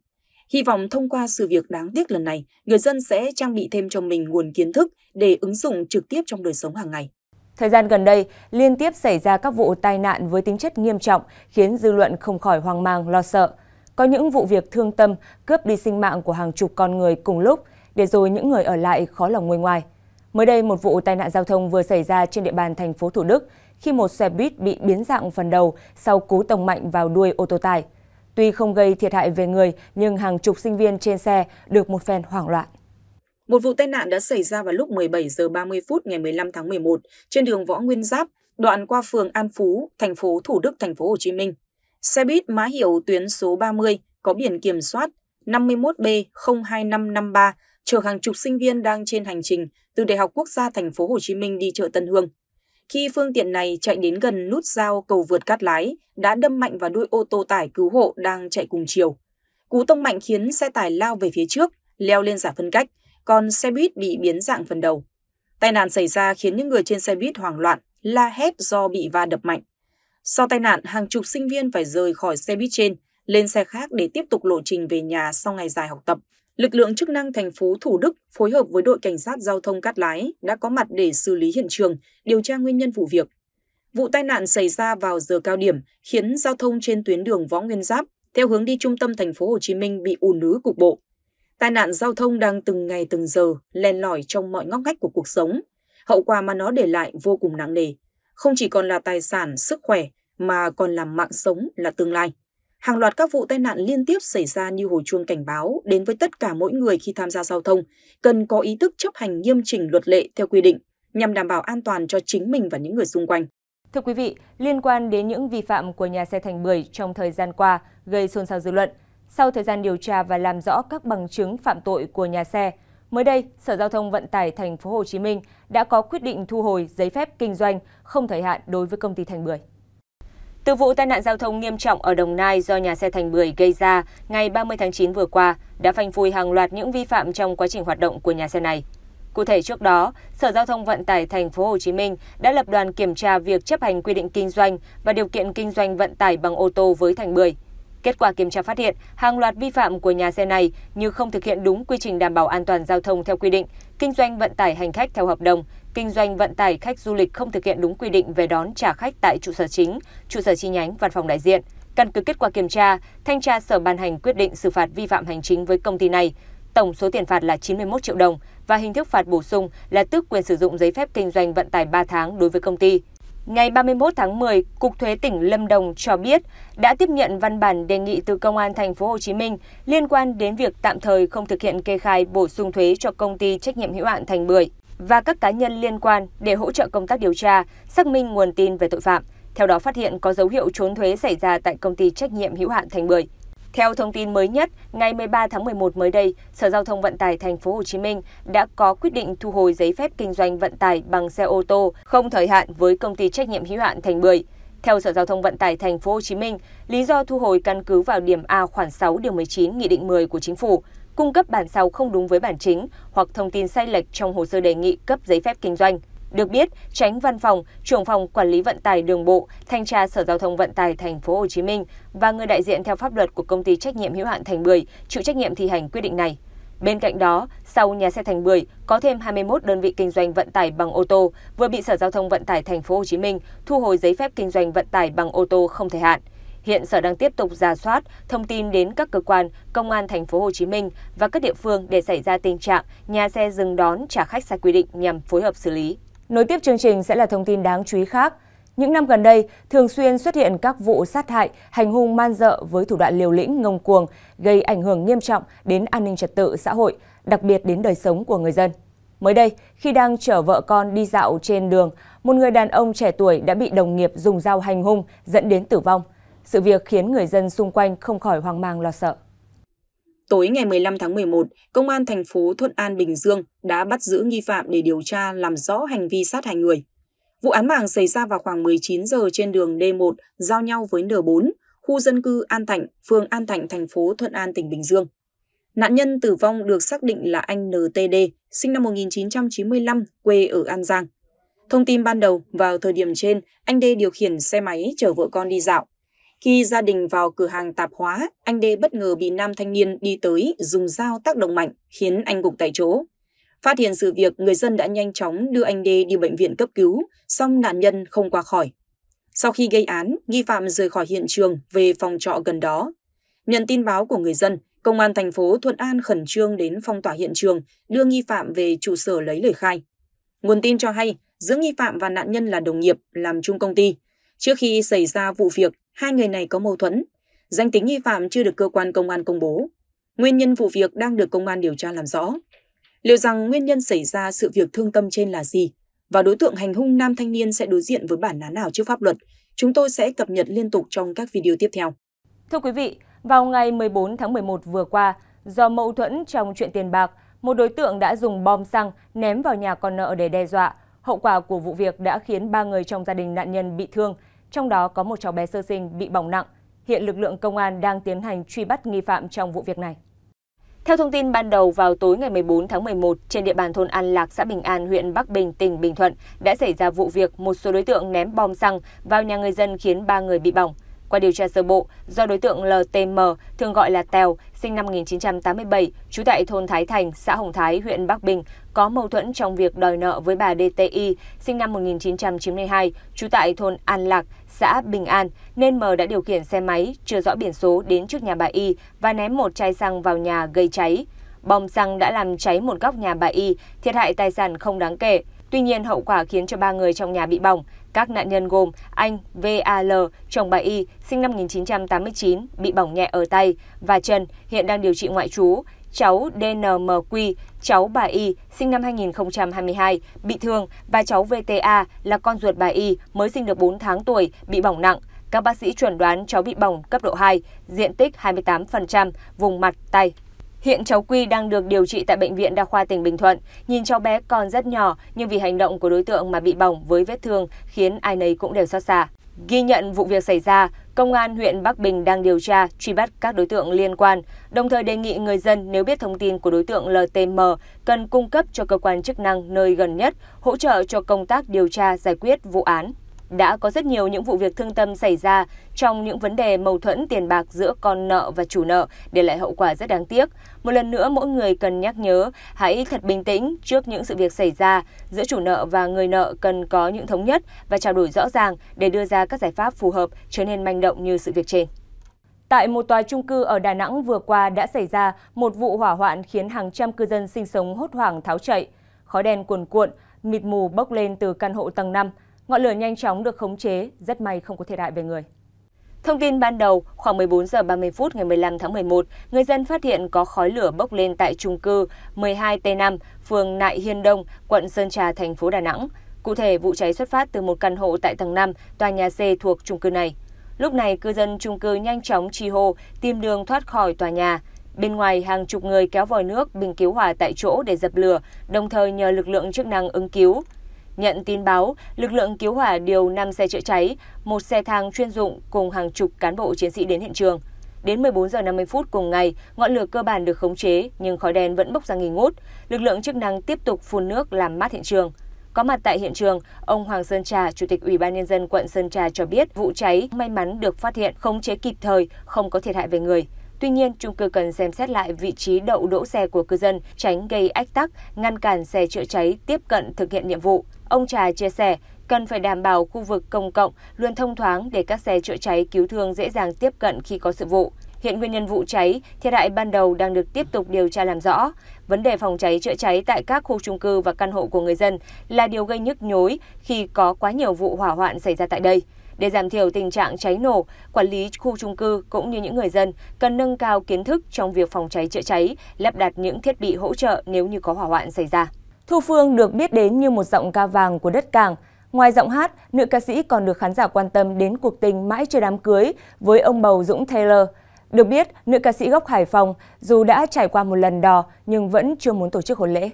Hy vọng thông qua sự việc đáng tiếc lần này, người dân sẽ trang bị thêm cho mình nguồn kiến
thức để ứng dụng trực tiếp trong đời sống hàng ngày. Thời gian gần đây, liên tiếp xảy ra các vụ tai nạn với tính chất nghiêm trọng, khiến dư luận không khỏi hoang mang, lo sợ. Có những vụ việc thương tâm cướp đi sinh mạng của hàng chục con người cùng lúc, để rồi những người ở lại khó lòng ngồi ngoài. Mới đây, một vụ tai nạn giao thông vừa xảy ra trên địa bàn thành phố Thủ Đức khi một xe buýt bị biến dạng phần đầu sau cú tông mạnh vào đuôi ô tô tải. Tuy không gây thiệt hại về người, nhưng hàng chục sinh viên trên xe được một phen hoảng loạn.
Một vụ tai nạn đã xảy ra vào lúc 17 giờ 30 phút ngày 15 tháng 11 trên đường Võ Nguyên Giáp, đoạn qua phường An Phú, thành phố Thủ Đức, thành phố Hồ Chí Minh. Xe buýt mã hiệu tuyến số 30 có biển kiểm soát 51B02553 chở hàng chục sinh viên đang trên hành trình từ Đại học Quốc gia Thành phố Hồ Chí Minh đi chợ Tân Hương. Khi phương tiện này chạy đến gần nút giao cầu vượt Cát Lái, đã đâm mạnh vào đuôi ô tô tải cứu hộ đang chạy cùng chiều. Cú tông mạnh khiến xe tải lao về phía trước, leo lên giải phân cách, còn xe buýt bị biến dạng phần đầu. Tai nạn xảy ra khiến những người trên xe buýt hoảng loạn, la hét do bị va đập mạnh. Sau tai nạn, hàng chục sinh viên phải rời khỏi xe buýt trên, lên xe khác để tiếp tục lộ trình về nhà sau ngày dài học tập. Lực lượng chức năng thành phố Thủ Đức phối hợp với đội cảnh sát giao thông Cát Lái đã có mặt để xử lý hiện trường, điều tra nguyên nhân vụ việc. Vụ tai nạn xảy ra vào giờ cao điểm, khiến giao thông trên tuyến đường Võ Nguyên Giáp theo hướng đi trung tâm thành phố Hồ Chí Minh bị ùn ứ cục bộ. Tai nạn giao thông đang từng ngày từng giờ len lỏi trong mọi ngóc ngách của cuộc sống, hậu quả mà nó để lại vô cùng nặng nề không chỉ còn là tài sản, sức khỏe mà còn là mạng sống, là tương lai. Hàng loạt các vụ tai nạn liên tiếp xảy ra như hồi chuông cảnh báo đến với tất cả mỗi người khi tham gia giao thông cần có ý thức chấp hành nghiêm chỉnh
luật lệ theo quy định nhằm đảm bảo an toàn cho chính mình và những người xung quanh. Thưa quý vị, liên quan đến những vi phạm của nhà xe Thành Bưởi trong thời gian qua gây xôn xao dư luận, sau thời gian điều tra và làm rõ các bằng chứng phạm tội của nhà xe, Mới đây, Sở Giao thông Vận tải Thành phố Hồ Chí Minh đã có quyết định thu hồi giấy phép kinh doanh không thời hạn đối với công ty Thành Bưởi. Từ vụ tai nạn giao thông nghiêm trọng ở Đồng Nai do nhà xe Thành Bưởi gây ra ngày 30 tháng 9 vừa qua đã phanh phui hàng loạt những vi phạm trong quá trình hoạt động của nhà xe này. Cụ thể trước đó, Sở Giao thông Vận tải Thành phố Hồ Chí Minh đã lập đoàn kiểm tra việc chấp hành quy định kinh doanh và điều kiện kinh doanh vận tải bằng ô tô với Thành Bưởi. Kết quả kiểm tra phát hiện hàng loạt vi phạm của nhà xe này như không thực hiện đúng quy trình đảm bảo an toàn giao thông theo quy định, kinh doanh vận tải hành khách theo hợp đồng, kinh doanh vận tải khách du lịch không thực hiện đúng quy định về đón trả khách tại trụ sở chính, trụ sở chi nhánh, văn phòng đại diện. Căn cứ kết quả kiểm tra, thanh tra sở ban hành quyết định xử phạt vi phạm hành chính với công ty này. Tổng số tiền phạt là 91 triệu đồng và hình thức phạt bổ sung là tước quyền sử dụng giấy phép kinh doanh vận tải 3 tháng đối với công ty. Ngày 31 tháng 10, Cục Thuế tỉnh Lâm Đồng cho biết đã tiếp nhận văn bản đề nghị từ Công an thành phố Hồ Chí Minh liên quan đến việc tạm thời không thực hiện kê khai bổ sung thuế cho công ty trách nhiệm hữu hạn Thành Bưởi và các cá nhân liên quan để hỗ trợ công tác điều tra, xác minh nguồn tin về tội phạm. Theo đó phát hiện có dấu hiệu trốn thuế xảy ra tại công ty trách nhiệm hữu hạn Thành Bưởi. Theo thông tin mới nhất, ngày 13 tháng 11 mới đây, Sở Giao thông Vận tải Thành phố Hồ Chí Minh đã có quyết định thu hồi giấy phép kinh doanh vận tải bằng xe ô tô không thời hạn với công ty trách nhiệm hữu hạn Thành Bưởi. Theo Sở Giao thông Vận tải Thành phố Hồ Chí Minh, lý do thu hồi căn cứ vào điểm A khoản 6 điều 19 Nghị định 10 của Chính phủ, cung cấp bản sao không đúng với bản chính hoặc thông tin sai lệch trong hồ sơ đề nghị cấp giấy phép kinh doanh. Được biết, tránh văn phòng, trưởng phòng quản lý vận tải đường bộ, thanh tra Sở Giao thông Vận tải Thành phố Hồ Chí Minh và người đại diện theo pháp luật của công ty trách nhiệm hữu hạn Thành Bưởi chịu trách nhiệm thi hành quyết định này. Bên cạnh đó, sau nhà xe Thành Bưởi có thêm 21 đơn vị kinh doanh vận tải bằng ô tô vừa bị Sở Giao thông Vận tải Thành phố Hồ Chí Minh thu hồi giấy phép kinh doanh vận tải bằng ô tô không thời hạn. Hiện Sở đang tiếp tục ra soát thông tin đến các cơ quan, công an thành phố Hồ Chí Minh và các địa phương để xảy ra tình trạng nhà xe dừng đón trả khách sai quy định nhằm phối hợp xử lý. Nối tiếp chương trình sẽ là thông tin đáng chú ý khác. Những năm gần đây, thường xuyên xuất hiện các vụ sát hại, hành hung man dợ với thủ đoạn liều lĩnh, ngông cuồng, gây ảnh hưởng nghiêm trọng đến an ninh trật tự xã hội, đặc biệt đến đời sống của người dân. Mới đây, khi đang chở vợ con đi dạo trên đường, một người đàn ông trẻ tuổi đã bị đồng nghiệp dùng dao hành hung dẫn đến tử vong. Sự việc khiến người dân xung quanh không khỏi hoang mang lo sợ. Tối
ngày 15 tháng 11, Công an thành phố Thuận An, Bình Dương đã bắt giữ nghi phạm để điều tra làm rõ hành vi sát hại người. Vụ án mạng xảy ra vào khoảng 19 giờ trên đường D1 giao nhau với N4, khu dân cư An Thạnh, phường An Thạnh, thành phố Thuận An, tỉnh Bình Dương. Nạn nhân tử vong được xác định là anh NTD, sinh năm 1995, quê ở An Giang. Thông tin ban đầu, vào thời điểm trên, anh D điều khiển xe máy chở vợ con đi dạo. Khi gia đình vào cửa hàng tạp hóa, anh Đê bất ngờ bị nam thanh niên đi tới dùng dao tác động mạnh, khiến anh gục tại chỗ. Phát hiện sự việc, người dân đã nhanh chóng đưa anh Đê đi bệnh viện cấp cứu, song nạn nhân không qua khỏi. Sau khi gây án, nghi phạm rời khỏi hiện trường về phòng trọ gần đó. Nhận tin báo của người dân, Công an thành phố Thuận An khẩn trương đến phong tỏa hiện trường, đưa nghi phạm về trụ sở lấy lời khai. Nguồn tin cho hay, giữa nghi phạm và nạn nhân là đồng nghiệp làm chung công ty. Trước khi xảy ra vụ việc, hai người này có mâu thuẫn. Danh tính nghi phạm chưa được cơ quan công an công bố. Nguyên nhân vụ việc đang được công an điều tra làm rõ. Liệu rằng nguyên nhân xảy ra sự việc thương tâm trên là gì? Và đối tượng hành hung nam thanh niên sẽ đối diện với bản án nào trước pháp luật? Chúng tôi sẽ cập nhật liên tục trong các video tiếp theo.
Thưa quý vị, vào ngày 14 tháng 11 vừa qua, do mâu thuẫn trong chuyện tiền bạc, một đối tượng đã dùng bom xăng ném vào nhà con nợ để đe dọa. Hậu quả của vụ việc đã khiến ba người trong gia đình nạn nhân bị thương, trong đó có một cháu bé sơ sinh bị bỏng nặng. Hiện lực lượng công an đang tiến hành truy bắt nghi phạm trong vụ việc này. Theo thông tin ban đầu, vào tối ngày 14 tháng 11, trên địa bàn thôn An Lạc, xã Bình An, huyện Bắc Bình, tỉnh Bình Thuận, đã xảy ra vụ việc một số đối tượng ném bom xăng vào nhà người dân khiến 3 người bị bỏng. Qua điều tra sơ bộ, do đối tượng LTM, thường gọi là Tèo, sinh năm 1987, trú tại thôn Thái Thành, xã Hồng Thái, huyện Bắc Bình, có mâu thuẫn trong việc đòi nợ với bà DTI, sinh năm 1992, trú tại thôn An Lạc, xã Bình An, nên M đã điều khiển xe máy chưa rõ biển số đến trước nhà bà Y và ném một chai xăng vào nhà gây cháy. Bom xăng đã làm cháy một góc nhà bà Y, thiệt hại tài sản không đáng kể. Tuy nhiên, hậu quả khiến cho ba người trong nhà bị bỏng. Các nạn nhân gồm anh VAL, chồng bà Y, sinh năm 1989, bị bỏng nhẹ ở tay và chân, hiện đang điều trị ngoại trú cháu DNMQ, cháu bà Y, sinh năm 2022, bị thương và cháu VTA là con ruột bà Y mới sinh được 4 tháng tuổi, bị bỏng nặng. Các bác sĩ chuẩn đoán cháu bị bỏng cấp độ 2, diện tích 28%, vùng mặt, tay. Hiện cháu Quy đang được điều trị tại Bệnh viện Đa khoa tỉnh Bình Thuận. Nhìn cháu bé còn rất nhỏ, nhưng vì hành động của đối tượng mà bị bỏng với vết thương khiến ai nấy cũng đều xót xa. Ghi nhận vụ việc xảy ra, Công an huyện Bắc Bình đang điều tra, truy bắt các đối tượng liên quan, đồng thời đề nghị người dân nếu biết thông tin của đối tượng LTM cần cung cấp cho cơ quan chức năng nơi gần nhất, hỗ trợ cho công tác điều tra giải quyết vụ án đã có rất nhiều những vụ việc thương tâm xảy ra trong những vấn đề mâu thuẫn tiền bạc giữa con nợ và chủ nợ để lại hậu quả rất đáng tiếc. Một lần nữa mỗi người cần nhắc nhớ hãy thật bình tĩnh trước những sự việc xảy ra, giữa chủ nợ và người nợ cần có những thống nhất và trao đổi rõ ràng để đưa ra các giải pháp phù hợp trở nên manh động như sự việc trên. Tại một tòa trung cư ở Đà Nẵng vừa qua đã xảy ra một vụ hỏa hoạn khiến hàng trăm cư dân sinh sống hốt hoảng tháo chạy. Khói đen cuồn cuộn, mịt mù bốc lên từ căn hộ tầng 5 Ngọn lửa nhanh chóng được khống chế, rất may không có thiệt hại về người. Thông tin ban đầu, khoảng 14 giờ 30 phút ngày 15 tháng 11, người dân phát hiện có khói lửa bốc lên tại trung cư 12T5, phường Nại Hiên Đông, quận Sơn Trà, thành phố Đà Nẵng. Cụ thể, vụ cháy xuất phát từ một căn hộ tại tầng 5, tòa nhà C thuộc trung cư này. Lúc này, cư dân trung cư nhanh chóng chi hô, tìm đường thoát khỏi tòa nhà. Bên ngoài, hàng chục người kéo vòi nước, bình cứu hỏa tại chỗ để dập lửa, đồng thời nhờ lực lượng chức năng ứng cứu. Nhận tin báo, lực lượng cứu hỏa điều 5 xe chữa cháy, một xe thang chuyên dụng cùng hàng chục cán bộ chiến sĩ đến hiện trường. Đến 14 giờ 50 phút cùng ngày, ngọn lửa cơ bản được khống chế nhưng khói đen vẫn bốc ra nghi ngút. Lực lượng chức năng tiếp tục phun nước làm mát hiện trường. Có mặt tại hiện trường, ông Hoàng Sơn Trà, Chủ tịch Ủy ban nhân dân quận Sơn Trà cho biết vụ cháy may mắn được phát hiện khống chế kịp thời, không có thiệt hại về người. Tuy nhiên, trung cư cần xem xét lại vị trí đậu đỗ xe của cư dân, tránh gây ách tắc, ngăn cản xe chữa cháy tiếp cận thực hiện nhiệm vụ. Ông Trà chia sẻ, cần phải đảm bảo khu vực công cộng luôn thông thoáng để các xe chữa cháy cứu thương dễ dàng tiếp cận khi có sự vụ. Hiện nguyên nhân vụ cháy, thiệt hại ban đầu đang được tiếp tục điều tra làm rõ. Vấn đề phòng cháy chữa cháy tại các khu trung cư và căn hộ của người dân là điều gây nhức nhối khi có quá nhiều vụ hỏa hoạn xảy ra tại đây. Để giảm thiểu tình trạng cháy nổ, quản lý khu trung cư cũng như những người dân cần nâng cao kiến thức trong việc phòng cháy chữa cháy, lắp đặt những thiết bị hỗ trợ nếu như có hỏa hoạn xảy ra. Thu Phương được biết đến như một giọng ca vàng của đất cảng. Ngoài giọng hát, nữ ca sĩ còn được khán giả quan tâm đến cuộc tình mãi chưa đám cưới với ông bầu Dũng Taylor. Được biết, nữ ca sĩ gốc Hải Phòng dù đã trải qua một lần đò nhưng vẫn chưa muốn tổ chức hôn lễ.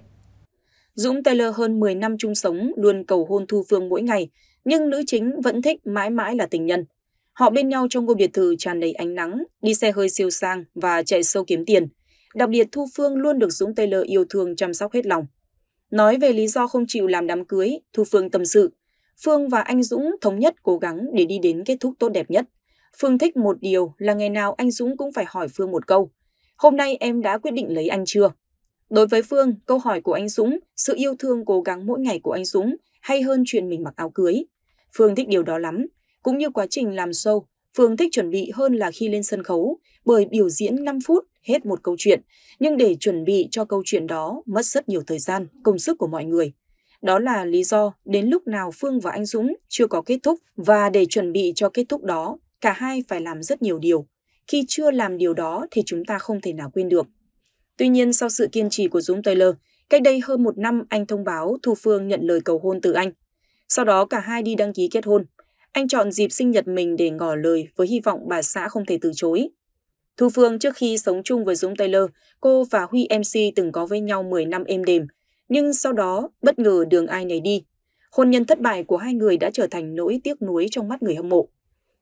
Dũng Taylor hơn 10 năm chung sống luôn cầu hôn Thu Phương mỗi ngày, nhưng nữ chính vẫn thích mãi mãi là tình nhân. Họ bên nhau trong ngôi biệt thự tràn đầy ánh nắng, đi xe hơi siêu sang và chạy sâu kiếm tiền. Đặc biệt Thu Phương luôn được Dũng Taylor yêu thương chăm sóc hết lòng. Nói về lý do không chịu làm đám cưới, Thu Phương tâm sự. Phương và anh Dũng thống nhất cố gắng để đi đến kết thúc tốt đẹp nhất. Phương thích một điều là ngày nào anh Dũng cũng phải hỏi Phương một câu. Hôm nay em đã quyết định lấy anh chưa? Đối với Phương, câu hỏi của anh Dũng, sự yêu thương cố gắng mỗi ngày của anh Dũng hay hơn chuyện mình mặc áo cưới. Phương thích điều đó lắm, cũng như quá trình làm show, Phương thích chuẩn bị hơn là khi lên sân khấu, bởi biểu diễn 5 phút hết một câu chuyện, nhưng để chuẩn bị cho câu chuyện đó mất rất nhiều thời gian, công sức của mọi người. Đó là lý do đến lúc nào Phương và anh Dũng chưa có kết thúc và để chuẩn bị cho kết thúc đó, cả hai phải làm rất nhiều điều. Khi chưa làm điều đó thì chúng ta không thể nào quên được. Tuy nhiên sau sự kiên trì của Dũng Taylor, Cách đây hơn một năm, anh thông báo Thu Phương nhận lời cầu hôn từ anh. Sau đó cả hai đi đăng ký kết hôn. Anh chọn dịp sinh nhật mình để ngỏ lời với hy vọng bà xã không thể từ chối. Thu Phương trước khi sống chung với Dũng Taylor, cô và Huy MC từng có với nhau 10 năm êm đềm. Nhưng sau đó, bất ngờ đường ai nấy đi. Hôn nhân thất bại của hai người đã trở thành nỗi tiếc nuối trong mắt người hâm mộ.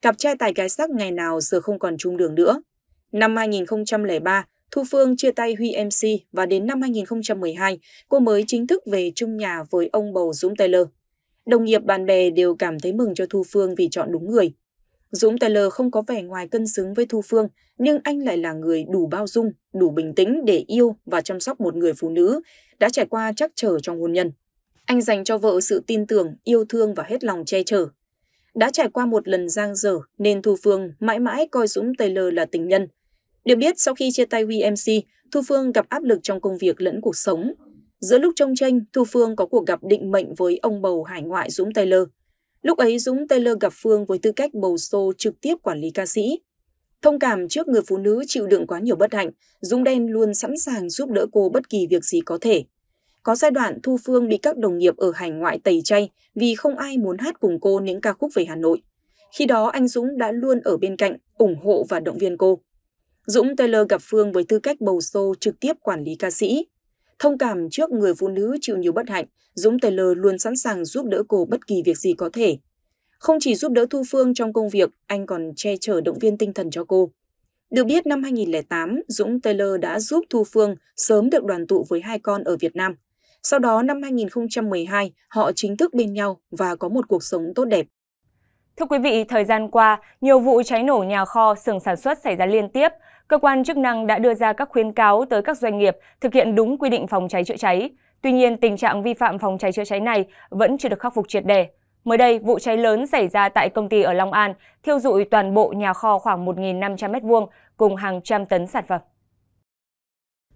Cặp trai tài gái sắc ngày nào giờ không còn chung đường nữa. Năm 2003, Thu Phương chia tay Huy MC và đến năm 2012, cô mới chính thức về chung nhà với ông bầu Dũng Taylor. Đồng nghiệp bạn bè đều cảm thấy mừng cho Thu Phương vì chọn đúng người. Dũng Taylor không có vẻ ngoài cân xứng với Thu Phương, nhưng anh lại là người đủ bao dung, đủ bình tĩnh để yêu và chăm sóc một người phụ nữ đã trải qua chắc trở trong hôn nhân. Anh dành cho vợ sự tin tưởng, yêu thương và hết lòng che chở. Đã trải qua một lần giang dở nên Thu Phương mãi mãi coi Dũng Taylor là tình nhân, được biết, sau khi chia tay WMC, Thu Phương gặp áp lực trong công việc lẫn cuộc sống. Giữa lúc trông tranh, Thu Phương có cuộc gặp định mệnh với ông bầu hải ngoại Dũng Taylor. Lúc ấy, Dũng Taylor gặp Phương với tư cách bầu xô trực tiếp quản lý ca sĩ. Thông cảm trước người phụ nữ chịu đựng quá nhiều bất hạnh, Dũng Đen luôn sẵn sàng giúp đỡ cô bất kỳ việc gì có thể. Có giai đoạn Thu Phương bị các đồng nghiệp ở hải ngoại tẩy chay vì không ai muốn hát cùng cô những ca khúc về Hà Nội. Khi đó anh Dũng đã luôn ở bên cạnh, ủng hộ và động viên cô. Dũng Taylor gặp Phương với tư cách bầu sô trực tiếp quản lý ca sĩ. Thông cảm trước người phụ nữ chịu nhiều bất hạnh, Dũng Taylor luôn sẵn sàng giúp đỡ cô bất kỳ việc gì có thể. Không chỉ giúp đỡ Thu Phương trong công việc, anh còn che chở động viên tinh thần cho cô. Được biết năm 2008, Dũng Taylor đã giúp Thu Phương sớm được đoàn tụ với hai con ở Việt Nam. Sau đó năm 2012, họ chính thức
bên nhau và có một cuộc sống tốt đẹp. Thưa quý vị, thời gian qua, nhiều vụ cháy nổ nhà kho, xưởng sản xuất xảy ra liên tiếp. Cơ quan chức năng đã đưa ra các khuyến cáo tới các doanh nghiệp thực hiện đúng quy định phòng cháy chữa cháy. Tuy nhiên, tình trạng vi phạm phòng cháy chữa cháy này vẫn chưa được khắc phục triệt đề. Mới đây, vụ cháy lớn xảy ra tại công ty ở Long An, thiêu dụi toàn bộ nhà kho khoảng 1.500m2 cùng hàng trăm tấn sản phẩm.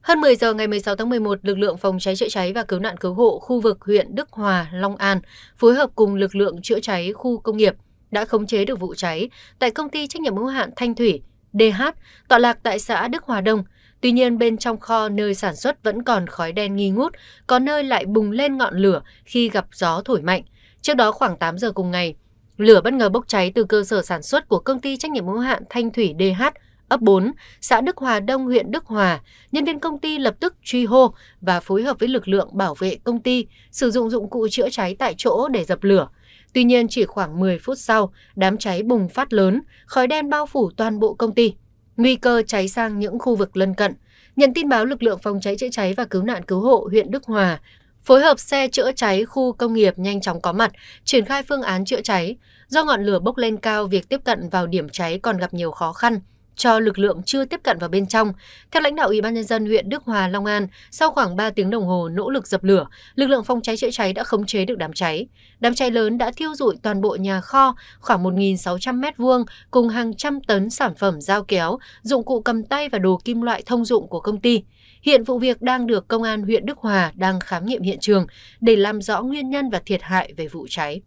Hơn 10 giờ ngày 16 tháng 11, lực lượng phòng cháy chữa cháy và cứu nạn cứu hộ khu vực huyện Đức Hòa, Long An phối hợp cùng lực lượng chữa cháy khu công nghiệp đã khống chế được vụ cháy tại công ty trách nhiệm hữu hạn Thanh Thủy, DH, tọa lạc tại xã Đức Hòa Đông. Tuy nhiên bên trong kho nơi sản xuất vẫn còn khói đen nghi ngút, có nơi lại bùng lên ngọn lửa khi gặp gió thổi mạnh. Trước đó khoảng 8 giờ cùng ngày, lửa bất ngờ bốc cháy từ cơ sở sản xuất của công ty trách nhiệm hữu hạn Thanh Thủy DH ấp 4, xã Đức Hòa Đông, huyện Đức Hòa, nhân viên công ty lập tức truy hô và phối hợp với lực lượng bảo vệ công ty, sử dụng dụng cụ chữa cháy tại chỗ để dập lửa. Tuy nhiên chỉ khoảng 10 phút sau, đám cháy bùng phát lớn, khói đen bao phủ toàn bộ công ty. Nguy cơ cháy sang những khu vực lân cận. Nhận tin báo lực lượng phòng cháy chữa cháy và cứu nạn cứu hộ huyện Đức Hòa phối hợp xe chữa cháy khu công nghiệp nhanh chóng có mặt, triển khai phương án chữa cháy. Do ngọn lửa bốc lên cao, việc tiếp cận vào điểm cháy còn gặp nhiều khó khăn cho lực lượng chưa tiếp cận vào bên trong. Theo lãnh đạo Ủy ban nhân dân huyện Đức Hòa, Long An, sau khoảng 3 tiếng đồng hồ nỗ lực dập lửa, lực lượng phòng cháy chữa cháy đã khống chế được đám cháy. Đám cháy lớn đã thiêu rụi toàn bộ nhà kho khoảng 1.600 m2 cùng hàng trăm tấn sản phẩm dao kéo, dụng cụ cầm tay và đồ kim loại thông dụng của công ty. Hiện vụ việc đang được công an huyện Đức Hòa đang khám nghiệm hiện trường để làm rõ
nguyên nhân và thiệt hại về vụ cháy.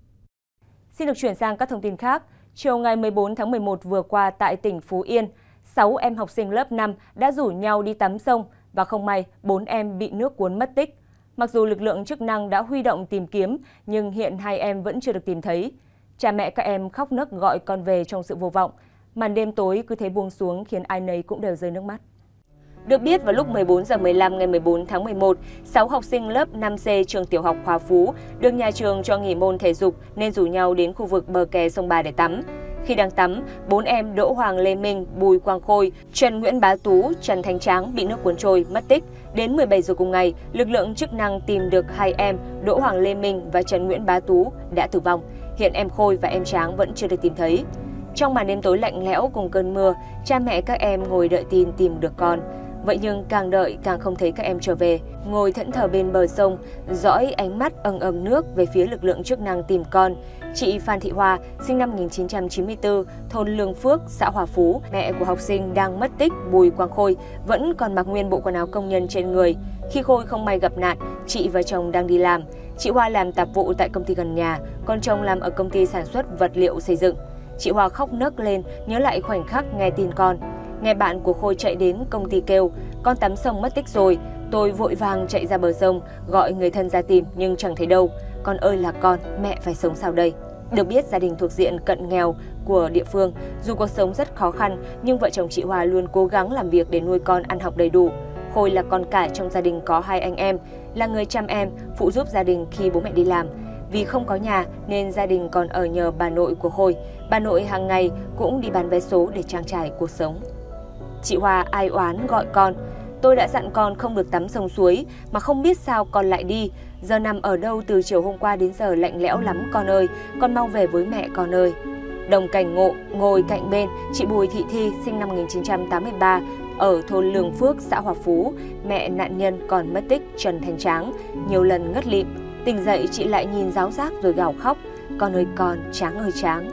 Xin được chuyển sang các thông tin khác. Chiều ngày 14 tháng 11 vừa qua tại tỉnh Phú Yên, 6 em học sinh lớp 5 đã rủ nhau đi tắm sông và không may 4 em bị nước cuốn mất tích. Mặc dù lực lượng chức năng đã huy động tìm kiếm, nhưng hiện hai em vẫn chưa được tìm thấy. Cha mẹ các em khóc nức gọi con về trong sự vô vọng. Màn đêm tối cứ thế buông xuống khiến ai nấy cũng đều rơi nước mắt. Được biết vào lúc 14 giờ 15 ngày 14 tháng 11, 6 học sinh lớp 5C trường tiểu học Hòa Phú được nhà trường cho nghỉ môn thể dục nên rủ nhau đến khu vực bờ kè sông Bà để tắm. Khi đang tắm, bốn em Đỗ Hoàng Lê Minh, Bùi Quang Khôi, Trần Nguyễn Bá Tú, Trần Thanh Tráng bị nước cuốn trôi, mất tích. Đến 17 giờ cùng ngày, lực lượng chức năng tìm được hai em Đỗ Hoàng Lê Minh và Trần Nguyễn Bá Tú đã tử vong. Hiện em Khôi và em Tráng vẫn chưa được tìm thấy. Trong màn đêm tối lạnh lẽo cùng cơn mưa, cha mẹ các em ngồi đợi tin tìm được con. Vậy nhưng càng đợi càng không thấy các em trở về, ngồi thẫn thờ bên bờ sông, dõi ánh mắt ầm ầm nước về phía lực lượng chức năng tìm con. Chị Phan Thị Hoa, sinh năm 1994, thôn Lương Phước, xã Hòa Phú, mẹ của học sinh đang mất tích Bùi Quang Khôi, vẫn còn mặc nguyên bộ quần áo công nhân trên người. Khi Khôi không may gặp nạn, chị và chồng đang đi làm. Chị Hoa làm tạp vụ tại công ty gần nhà, còn chồng làm ở công ty sản xuất vật liệu xây dựng. Chị Hoa khóc nấc lên, nhớ lại khoảnh khắc nghe tin con. Nghe bạn của Khôi chạy đến công ty kêu, con tắm sông mất tích rồi, tôi vội vàng chạy ra bờ sông, gọi người thân ra tìm nhưng chẳng thấy đâu. Con ơi là con, mẹ phải sống sao đây? Được biết gia đình thuộc diện cận nghèo của địa phương, dù cuộc sống rất khó khăn nhưng vợ chồng chị Hoa luôn cố gắng làm việc để nuôi con ăn học đầy đủ. Khôi là con cả trong gia đình có hai anh em, là người chăm em, phụ giúp gia đình khi bố mẹ đi làm. Vì không có nhà nên gia đình còn ở nhờ bà nội của Khôi. Bà nội hàng ngày cũng đi bán vé số để trang trải cuộc sống. Chị Hoa ai oán gọi con. Tôi đã dặn con không được tắm sông suối mà không biết sao con lại đi. Giờ nằm ở đâu từ chiều hôm qua đến giờ lạnh lẽo lắm con ơi, con mau về với mẹ con ơi. Đồng cảnh ngộ, ngồi cạnh bên, chị Bùi Thị Thi sinh năm 1983 ở thôn Lương Phước, xã Hòa Phú, mẹ nạn nhân còn mất tích Trần Thành Tráng, nhiều lần ngất lịm. Tỉnh dậy chị lại nhìn giáo giác rồi gào khóc, con ơi con, Tráng ơi Tráng.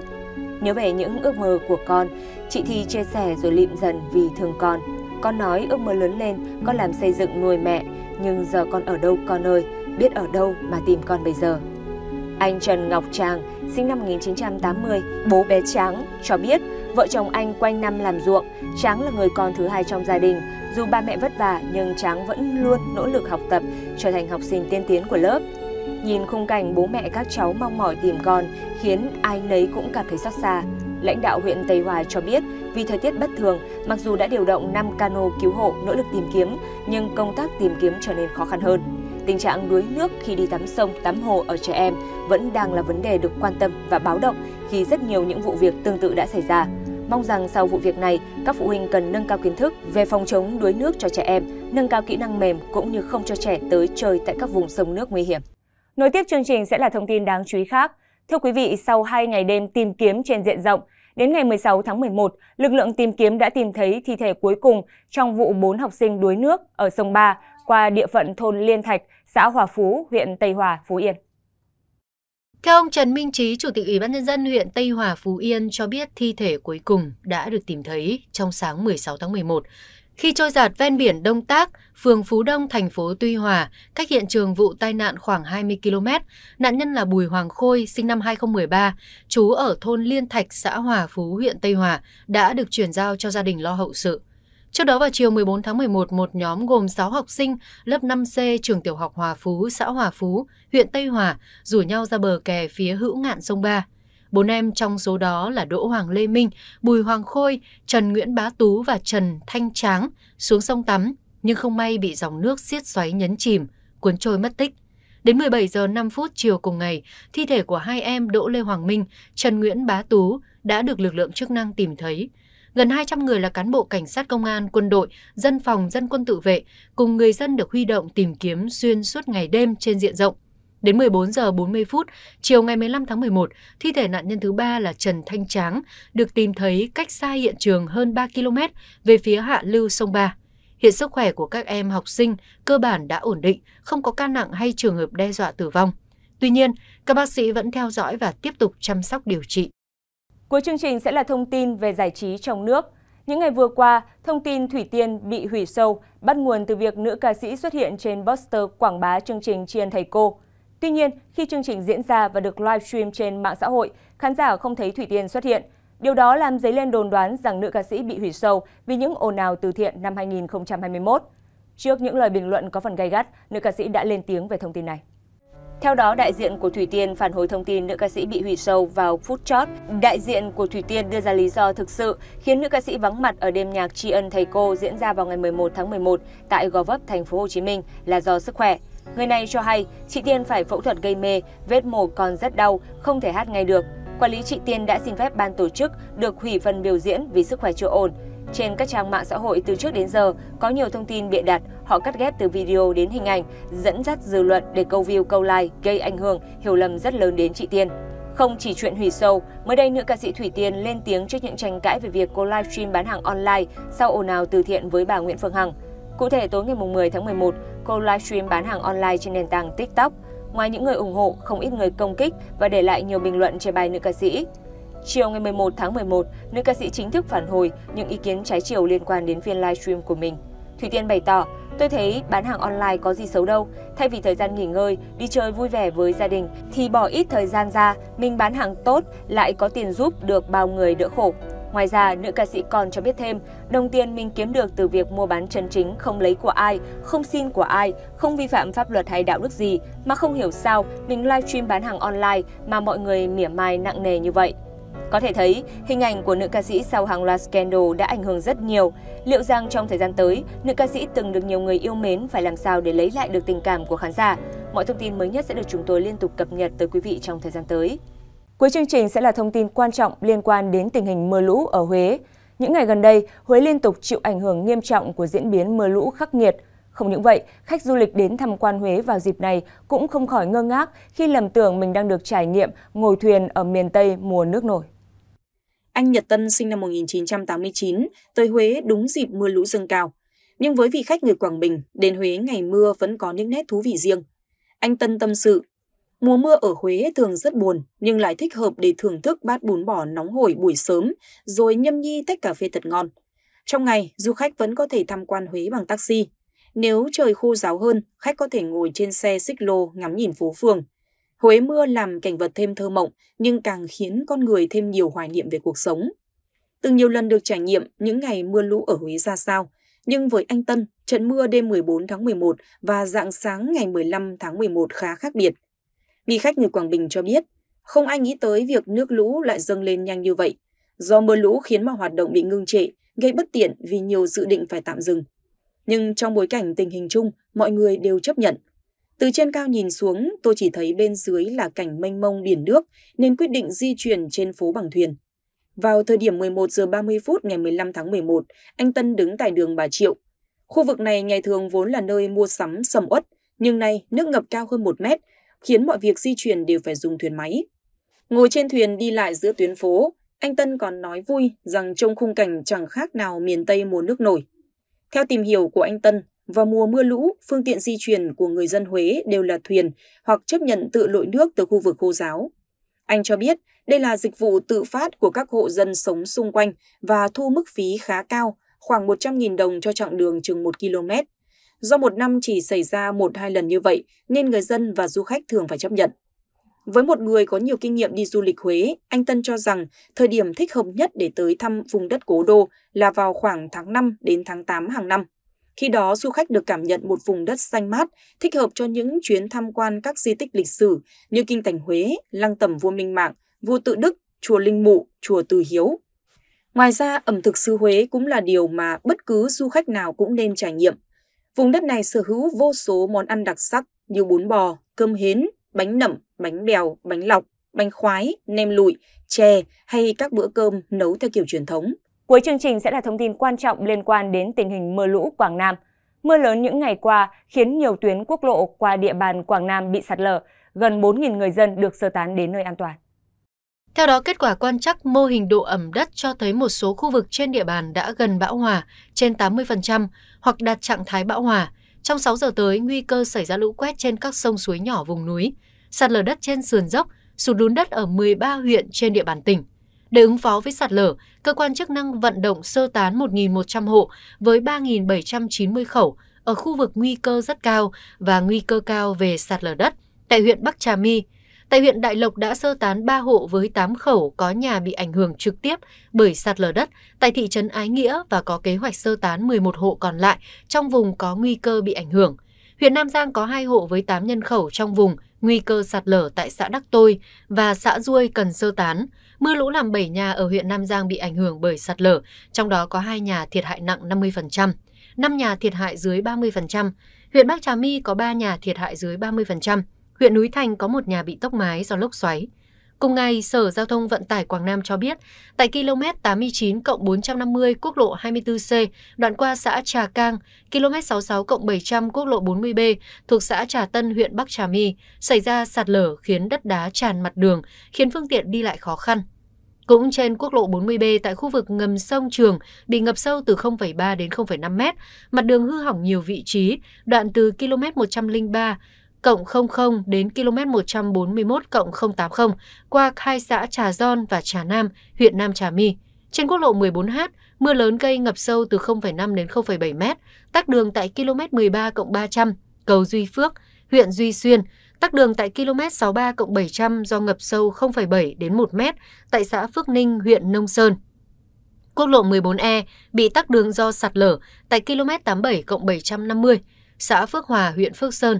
Nhớ về những ước mơ của con, Chị Thi chia sẻ rồi lịm dần vì thương con. Con nói ước mơ lớn lên, con làm xây dựng nuôi mẹ, nhưng giờ con ở đâu con ơi, biết ở đâu mà tìm con bây giờ. Anh Trần Ngọc Tràng, sinh năm 1980, bố bé Tráng, cho biết vợ chồng anh quanh năm làm ruộng. Tráng là người con thứ hai trong gia đình. Dù ba mẹ vất vả nhưng Tráng vẫn luôn nỗ lực học tập, trở thành học sinh tiên tiến của lớp. Nhìn khung cảnh bố mẹ các cháu mong mỏi tìm con khiến ai nấy cũng cảm thấy xót xa lãnh đạo huyện Tây Hòa cho biết vì thời tiết bất thường, mặc dù đã điều động 5 cano cứu hộ nỗ lực tìm kiếm, nhưng công tác tìm kiếm trở nên khó khăn hơn. Tình trạng đuối nước khi đi tắm sông, tắm hồ ở trẻ em vẫn đang là vấn đề được quan tâm và báo động khi rất nhiều những vụ việc tương tự đã xảy ra. Mong rằng sau vụ việc này, các phụ huynh cần nâng cao kiến thức về phòng chống đuối nước cho trẻ em, nâng cao kỹ năng mềm cũng như không cho trẻ tới chơi tại các vùng sông nước nguy hiểm. Nối tiếp chương trình sẽ là thông tin đáng chú ý khác. Thưa quý vị, sau 2 ngày đêm tìm kiếm trên diện rộng, Đến ngày 16 tháng 11, lực lượng tìm kiếm đã tìm thấy thi thể cuối cùng trong vụ 4 học sinh đuối nước ở sông Ba qua địa phận thôn Liên Thạch, xã Hòa Phú, huyện Tây Hòa, Phú Yên. Theo ông Trần Minh Trí, Chủ tịch Ủy ban Nhân dân huyện Tây Hòa, Phú Yên cho biết thi
thể cuối cùng đã được tìm thấy trong sáng 16 tháng 11 khi trôi giạt ven biển Đông Tác, phường Phú Đông, thành phố Tuy Hòa, cách hiện trường vụ tai nạn khoảng 20 km, nạn nhân là Bùi Hoàng Khôi, sinh năm 2013, trú ở thôn Liên Thạch, xã Hòa Phú, huyện Tây Hòa, đã được chuyển giao cho gia đình lo hậu sự. Trước đó vào chiều 14 tháng 11, một nhóm gồm 6 học sinh lớp 5C trường tiểu học Hòa Phú, xã Hòa Phú, huyện Tây Hòa rủ nhau ra bờ kè phía hữu ngạn sông Ba. Bốn em trong số đó là Đỗ Hoàng Lê Minh, Bùi Hoàng Khôi, Trần Nguyễn Bá Tú và Trần Thanh Tráng xuống sông tắm nhưng không may bị dòng nước xiết xoáy nhấn chìm, cuốn trôi mất tích. Đến 17 giờ 5 phút chiều cùng ngày, thi thể của hai em Đỗ Lê Hoàng Minh, Trần Nguyễn Bá Tú đã được lực lượng chức năng tìm thấy. Gần 200 người là cán bộ cảnh sát công an, quân đội, dân phòng, dân quân tự vệ cùng người dân được huy động tìm kiếm xuyên suốt ngày đêm trên diện rộng. Đến 14 giờ 40 phút, chiều ngày 15 tháng 11, thi thể nạn nhân thứ ba là Trần Thanh Tráng được tìm thấy cách xa hiện trường hơn 3 km về phía hạ lưu sông Ba. Hiện sức khỏe của các em học sinh cơ bản đã ổn định, không có ca nặng hay trường hợp đe dọa tử vong. Tuy
nhiên, các bác sĩ vẫn theo dõi và tiếp tục chăm sóc điều trị. Cuối chương trình sẽ là thông tin về giải trí trong nước. Những ngày vừa qua, thông tin Thủy Tiên bị hủy sâu bắt nguồn từ việc nữ ca sĩ xuất hiện trên poster quảng bá chương trình Chiên Thầy Cô. Tuy nhiên, khi chương trình diễn ra và được livestream trên mạng xã hội, khán giả không thấy Thủy Tiên xuất hiện. Điều đó làm dấy lên đồn đoán rằng nữ ca sĩ bị hủy show vì những ồn ào từ thiện năm 2021. Trước những lời bình luận có phần gay gắt, nữ ca sĩ đã lên tiếng về thông tin này. Theo đó, đại diện của Thủy Tiên phản hồi thông tin nữ ca sĩ bị hủy show vào phút chót. Đại diện của Thủy Tiên đưa ra lý do thực sự khiến nữ ca sĩ vắng mặt ở đêm nhạc tri ân thầy cô diễn ra vào ngày 11 tháng 11 tại Gò Vấp, thành phố Hồ Chí Minh là do sức khỏe. Người này cho hay chị Tiên phải phẫu thuật gây mê, vết mổ còn rất đau, không thể hát ngay được. Quản lý chị Tiên đã xin phép ban tổ chức được hủy phần biểu diễn vì sức khỏe chưa ổn. Trên các trang mạng xã hội từ trước đến giờ có nhiều thông tin bịa đặt, họ cắt ghép từ video đến hình ảnh, dẫn dắt dư luận để câu view câu like gây ảnh hưởng, hiểu lầm rất lớn đến chị Tiên. Không chỉ chuyện hủy show, mới đây nữ ca sĩ Thủy Tiên lên tiếng trước những tranh cãi về việc cô livestream bán hàng online sau ồn ào từ thiện với bà Nguyễn Phương Hằng. Cụ thể tối ngày 10 tháng 11, cô livestream bán hàng online trên nền tảng TikTok. Ngoài những người ủng hộ, không ít người công kích và để lại nhiều bình luận chê bài nữ ca sĩ. Chiều ngày 11 tháng 11, nữ ca sĩ chính thức phản hồi những ý kiến trái chiều liên quan đến phiên livestream của mình. Thủy Tiên bày tỏ, Tôi thấy bán hàng online có gì xấu đâu, thay vì thời gian nghỉ ngơi, đi chơi vui vẻ với gia đình thì bỏ ít thời gian ra, mình bán hàng tốt lại có tiền giúp được bao người đỡ khổ. Ngoài ra, nữ ca sĩ còn cho biết thêm, đồng tiền mình kiếm được từ việc mua bán chân chính không lấy của ai, không xin của ai, không vi phạm pháp luật hay đạo đức gì, mà không hiểu sao mình livestream bán hàng online mà mọi người mỉa mai nặng nề như vậy. Có thể thấy, hình ảnh của nữ ca sĩ sau hàng loạt scandal đã ảnh hưởng rất nhiều. Liệu rằng trong thời gian tới, nữ ca sĩ từng được nhiều người yêu mến phải làm sao để lấy lại được tình cảm của khán giả? Mọi thông tin mới nhất sẽ được chúng tôi liên tục cập nhật tới quý vị trong thời gian tới. Cuối chương trình sẽ là thông tin quan trọng liên quan đến tình hình mưa lũ ở Huế. Những ngày gần đây, Huế liên tục chịu ảnh hưởng nghiêm trọng của diễn biến mưa lũ khắc nghiệt. Không những vậy, khách du lịch đến tham quan Huế vào dịp này cũng không khỏi ngơ ngác khi lầm tưởng mình đang được trải nghiệm ngồi thuyền ở miền Tây mùa nước nổi. Anh Nhật Tân
sinh năm 1989, tới Huế đúng dịp mưa lũ dâng cao. Nhưng với vị khách người Quảng Bình, đến Huế ngày mưa vẫn có những nét thú vị riêng. Anh Tân tâm sự Mùa mưa ở Huế thường rất buồn, nhưng lại thích hợp để thưởng thức bát bún bò nóng hổi buổi sớm, rồi nhâm nhi tách cà phê thật ngon. Trong ngày, du khách vẫn có thể tham quan Huế bằng taxi. Nếu trời khô ráo hơn, khách có thể ngồi trên xe xích lô ngắm nhìn phố phường. Huế mưa làm cảnh vật thêm thơ mộng, nhưng càng khiến con người thêm nhiều hoài niệm về cuộc sống. Từng nhiều lần được trải nghiệm những ngày mưa lũ ở Huế ra sao, nhưng với anh Tân, trận mưa đêm 14 tháng 11 và dạng sáng ngày 15 tháng 11 khá khác biệt. Vị khách người Quảng Bình cho biết, không ai nghĩ tới việc nước lũ lại dâng lên nhanh như vậy. Do mưa lũ khiến mọi hoạt động bị ngưng trệ, gây bất tiện vì nhiều dự định phải tạm dừng. Nhưng trong bối cảnh tình hình chung, mọi người đều chấp nhận. Từ trên cao nhìn xuống, tôi chỉ thấy bên dưới là cảnh mênh mông biển nước nên quyết định di chuyển trên phố bằng thuyền. Vào thời điểm 11 giờ 30 phút ngày 15 tháng 11, anh Tân đứng tại đường Bà Triệu. Khu vực này ngày thường vốn là nơi mua sắm sầm uất, nhưng nay nước ngập cao hơn 1 mét khiến mọi việc di chuyển đều phải dùng thuyền máy. Ngồi trên thuyền đi lại giữa tuyến phố, anh Tân còn nói vui rằng trong khung cảnh chẳng khác nào miền Tây mùa nước nổi. Theo tìm hiểu của anh Tân, vào mùa mưa lũ, phương tiện di chuyển của người dân Huế đều là thuyền hoặc chấp nhận tự lội nước từ khu vực khô giáo. Anh cho biết đây là dịch vụ tự phát của các hộ dân sống xung quanh và thu mức phí khá cao, khoảng 100.000 đồng cho chặng đường chừng 1 km. Do một năm chỉ xảy ra một hai lần như vậy nên người dân và du khách thường phải chấp nhận. Với một người có nhiều kinh nghiệm đi du lịch Huế, anh Tân cho rằng thời điểm thích hợp nhất để tới thăm vùng đất cố đô là vào khoảng tháng 5 đến tháng 8 hàng năm. Khi đó, du khách được cảm nhận một vùng đất xanh mát, thích hợp cho những chuyến tham quan các di tích lịch sử như Kinh Thành Huế, Lăng Tẩm Vua Minh Mạng, Vua Tự Đức, Chùa Linh Mụ, Chùa Từ Hiếu. Ngoài ra, ẩm thực xứ Huế cũng là điều mà bất cứ du khách nào cũng nên trải nghiệm. Vùng đất này sở hữu vô số món ăn đặc sắc như bún bò, cơm hến, bánh nậm,
bánh bèo, bánh lọc, bánh khoái, nem lụi, chè hay các bữa cơm nấu theo kiểu truyền thống. Cuối chương trình sẽ là thông tin quan trọng liên quan đến tình hình mưa lũ Quảng Nam. Mưa lớn những ngày qua khiến nhiều tuyến quốc lộ qua địa bàn Quảng Nam bị sạt lở, gần 4.000 người dân được sơ tán đến nơi an toàn. Theo đó, kết quả quan trắc mô hình độ ẩm đất cho
thấy một số khu vực trên địa bàn đã gần bão hòa trên 80% hoặc đạt trạng thái bão hòa. Trong 6 giờ tới, nguy cơ xảy ra lũ quét trên các sông suối nhỏ vùng núi, sạt lở đất trên sườn dốc, sụt lún đất ở 13 huyện trên địa bàn tỉnh. Để ứng phó với sạt lở, cơ quan chức năng vận động sơ tán 1.100 hộ với 3.790 khẩu ở khu vực nguy cơ rất cao và nguy cơ cao về sạt lở đất tại huyện Bắc Trà My, tại huyện Đại Lộc đã sơ tán 3 hộ với 8 khẩu có nhà bị ảnh hưởng trực tiếp bởi sạt lở đất tại thị trấn Ái Nghĩa và có kế hoạch sơ tán 11 hộ còn lại trong vùng có nguy cơ bị ảnh hưởng. Huyện Nam Giang có 2 hộ với 8 nhân khẩu trong vùng nguy cơ sạt lở tại xã Đắc Tôi và xã Duôi cần sơ tán. Mưa lũ làm 7 nhà ở huyện Nam Giang bị ảnh hưởng bởi sạt lở, trong đó có 2 nhà thiệt hại nặng 50%, 5 nhà thiệt hại dưới 30%. Huyện Bắc Trà My có 3 nhà thiệt hại dưới 30%, huyện núi Thành có một nhà bị tốc mái do lốc xoáy. Cùng ngày, Sở Giao thông Vận tải Quảng Nam cho biết, tại km 89 450 quốc lộ 24C, đoạn qua xã Trà Cang, km 66 700 quốc lộ 40B thuộc xã Trà Tân, huyện Bắc Trà My, xảy ra sạt lở khiến đất đá tràn mặt đường, khiến phương tiện đi lại khó khăn. Cũng trên quốc lộ 40B tại khu vực ngầm sông Trường bị ngập sâu từ 0,3 đến 0,5 mét, mặt đường hư hỏng nhiều vị trí, đoạn từ km 103 cộng 00 đến km 141 cộng 080 qua hai xã Trà Gion và Trà Nam, huyện Nam Trà My. Trên quốc lộ 14H, mưa lớn gây ngập sâu từ 0,5 đến 0,7 m, tắc đường tại km 13 cộng 300, cầu Duy Phước, huyện Duy Xuyên, tắc đường tại km 63 cộng 700 do ngập sâu 0,7 đến 1 m tại xã Phước Ninh, huyện Nông Sơn. Quốc lộ 14E bị tắc đường do sạt lở tại km 87 cộng 750, xã Phước Hòa, huyện Phước Sơn.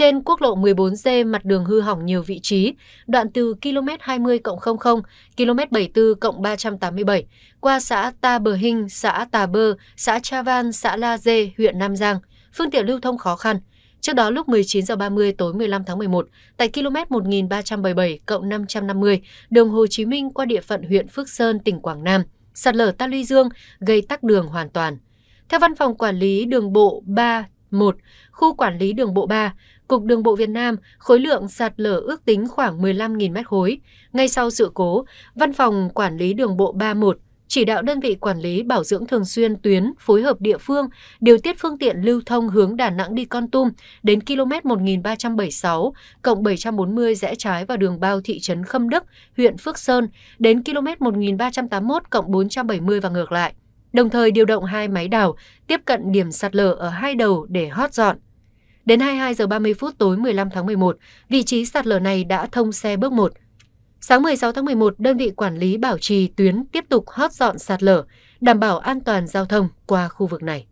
Trên quốc lộ 14C mặt đường hư hỏng nhiều vị trí, đoạn từ km 20 00 km 74 387, qua xã Ta Bờ Hinh, xã Tà Bơ, xã Cha Van, xã La Dê, huyện Nam Giang, phương tiện lưu thông khó khăn. Trước đó lúc 19 h 30 tối 15 tháng 11, tại km 1377 550, đường Hồ Chí Minh qua địa phận huyện Phước Sơn, tỉnh Quảng Nam, sạt lở ta luy dương gây tắc đường hoàn toàn. Theo Văn phòng Quản lý Đường bộ 31, khu quản lý đường bộ 3, Cục Đường bộ Việt Nam, khối lượng sạt lở ước tính khoảng 15.000 mét khối. Ngay sau sự cố, Văn phòng Quản lý Đường bộ 31 chỉ đạo đơn vị quản lý bảo dưỡng thường xuyên tuyến phối hợp địa phương điều tiết phương tiện lưu thông hướng Đà Nẵng đi Con Tum đến km 1376 cộng 740 rẽ trái vào đường bao thị trấn Khâm Đức, huyện Phước Sơn đến km 1381 cộng 470 và ngược lại. Đồng thời điều động hai máy đào tiếp cận điểm sạt lở ở hai đầu để hót dọn. Đến 22 giờ 30 phút tối 15 tháng 11, vị trí sạt lở này đã thông xe bước 1. Sáng 16 tháng 11, đơn vị quản lý bảo trì tuyến tiếp tục hót dọn sạt lở, đảm bảo an toàn giao thông qua khu vực này.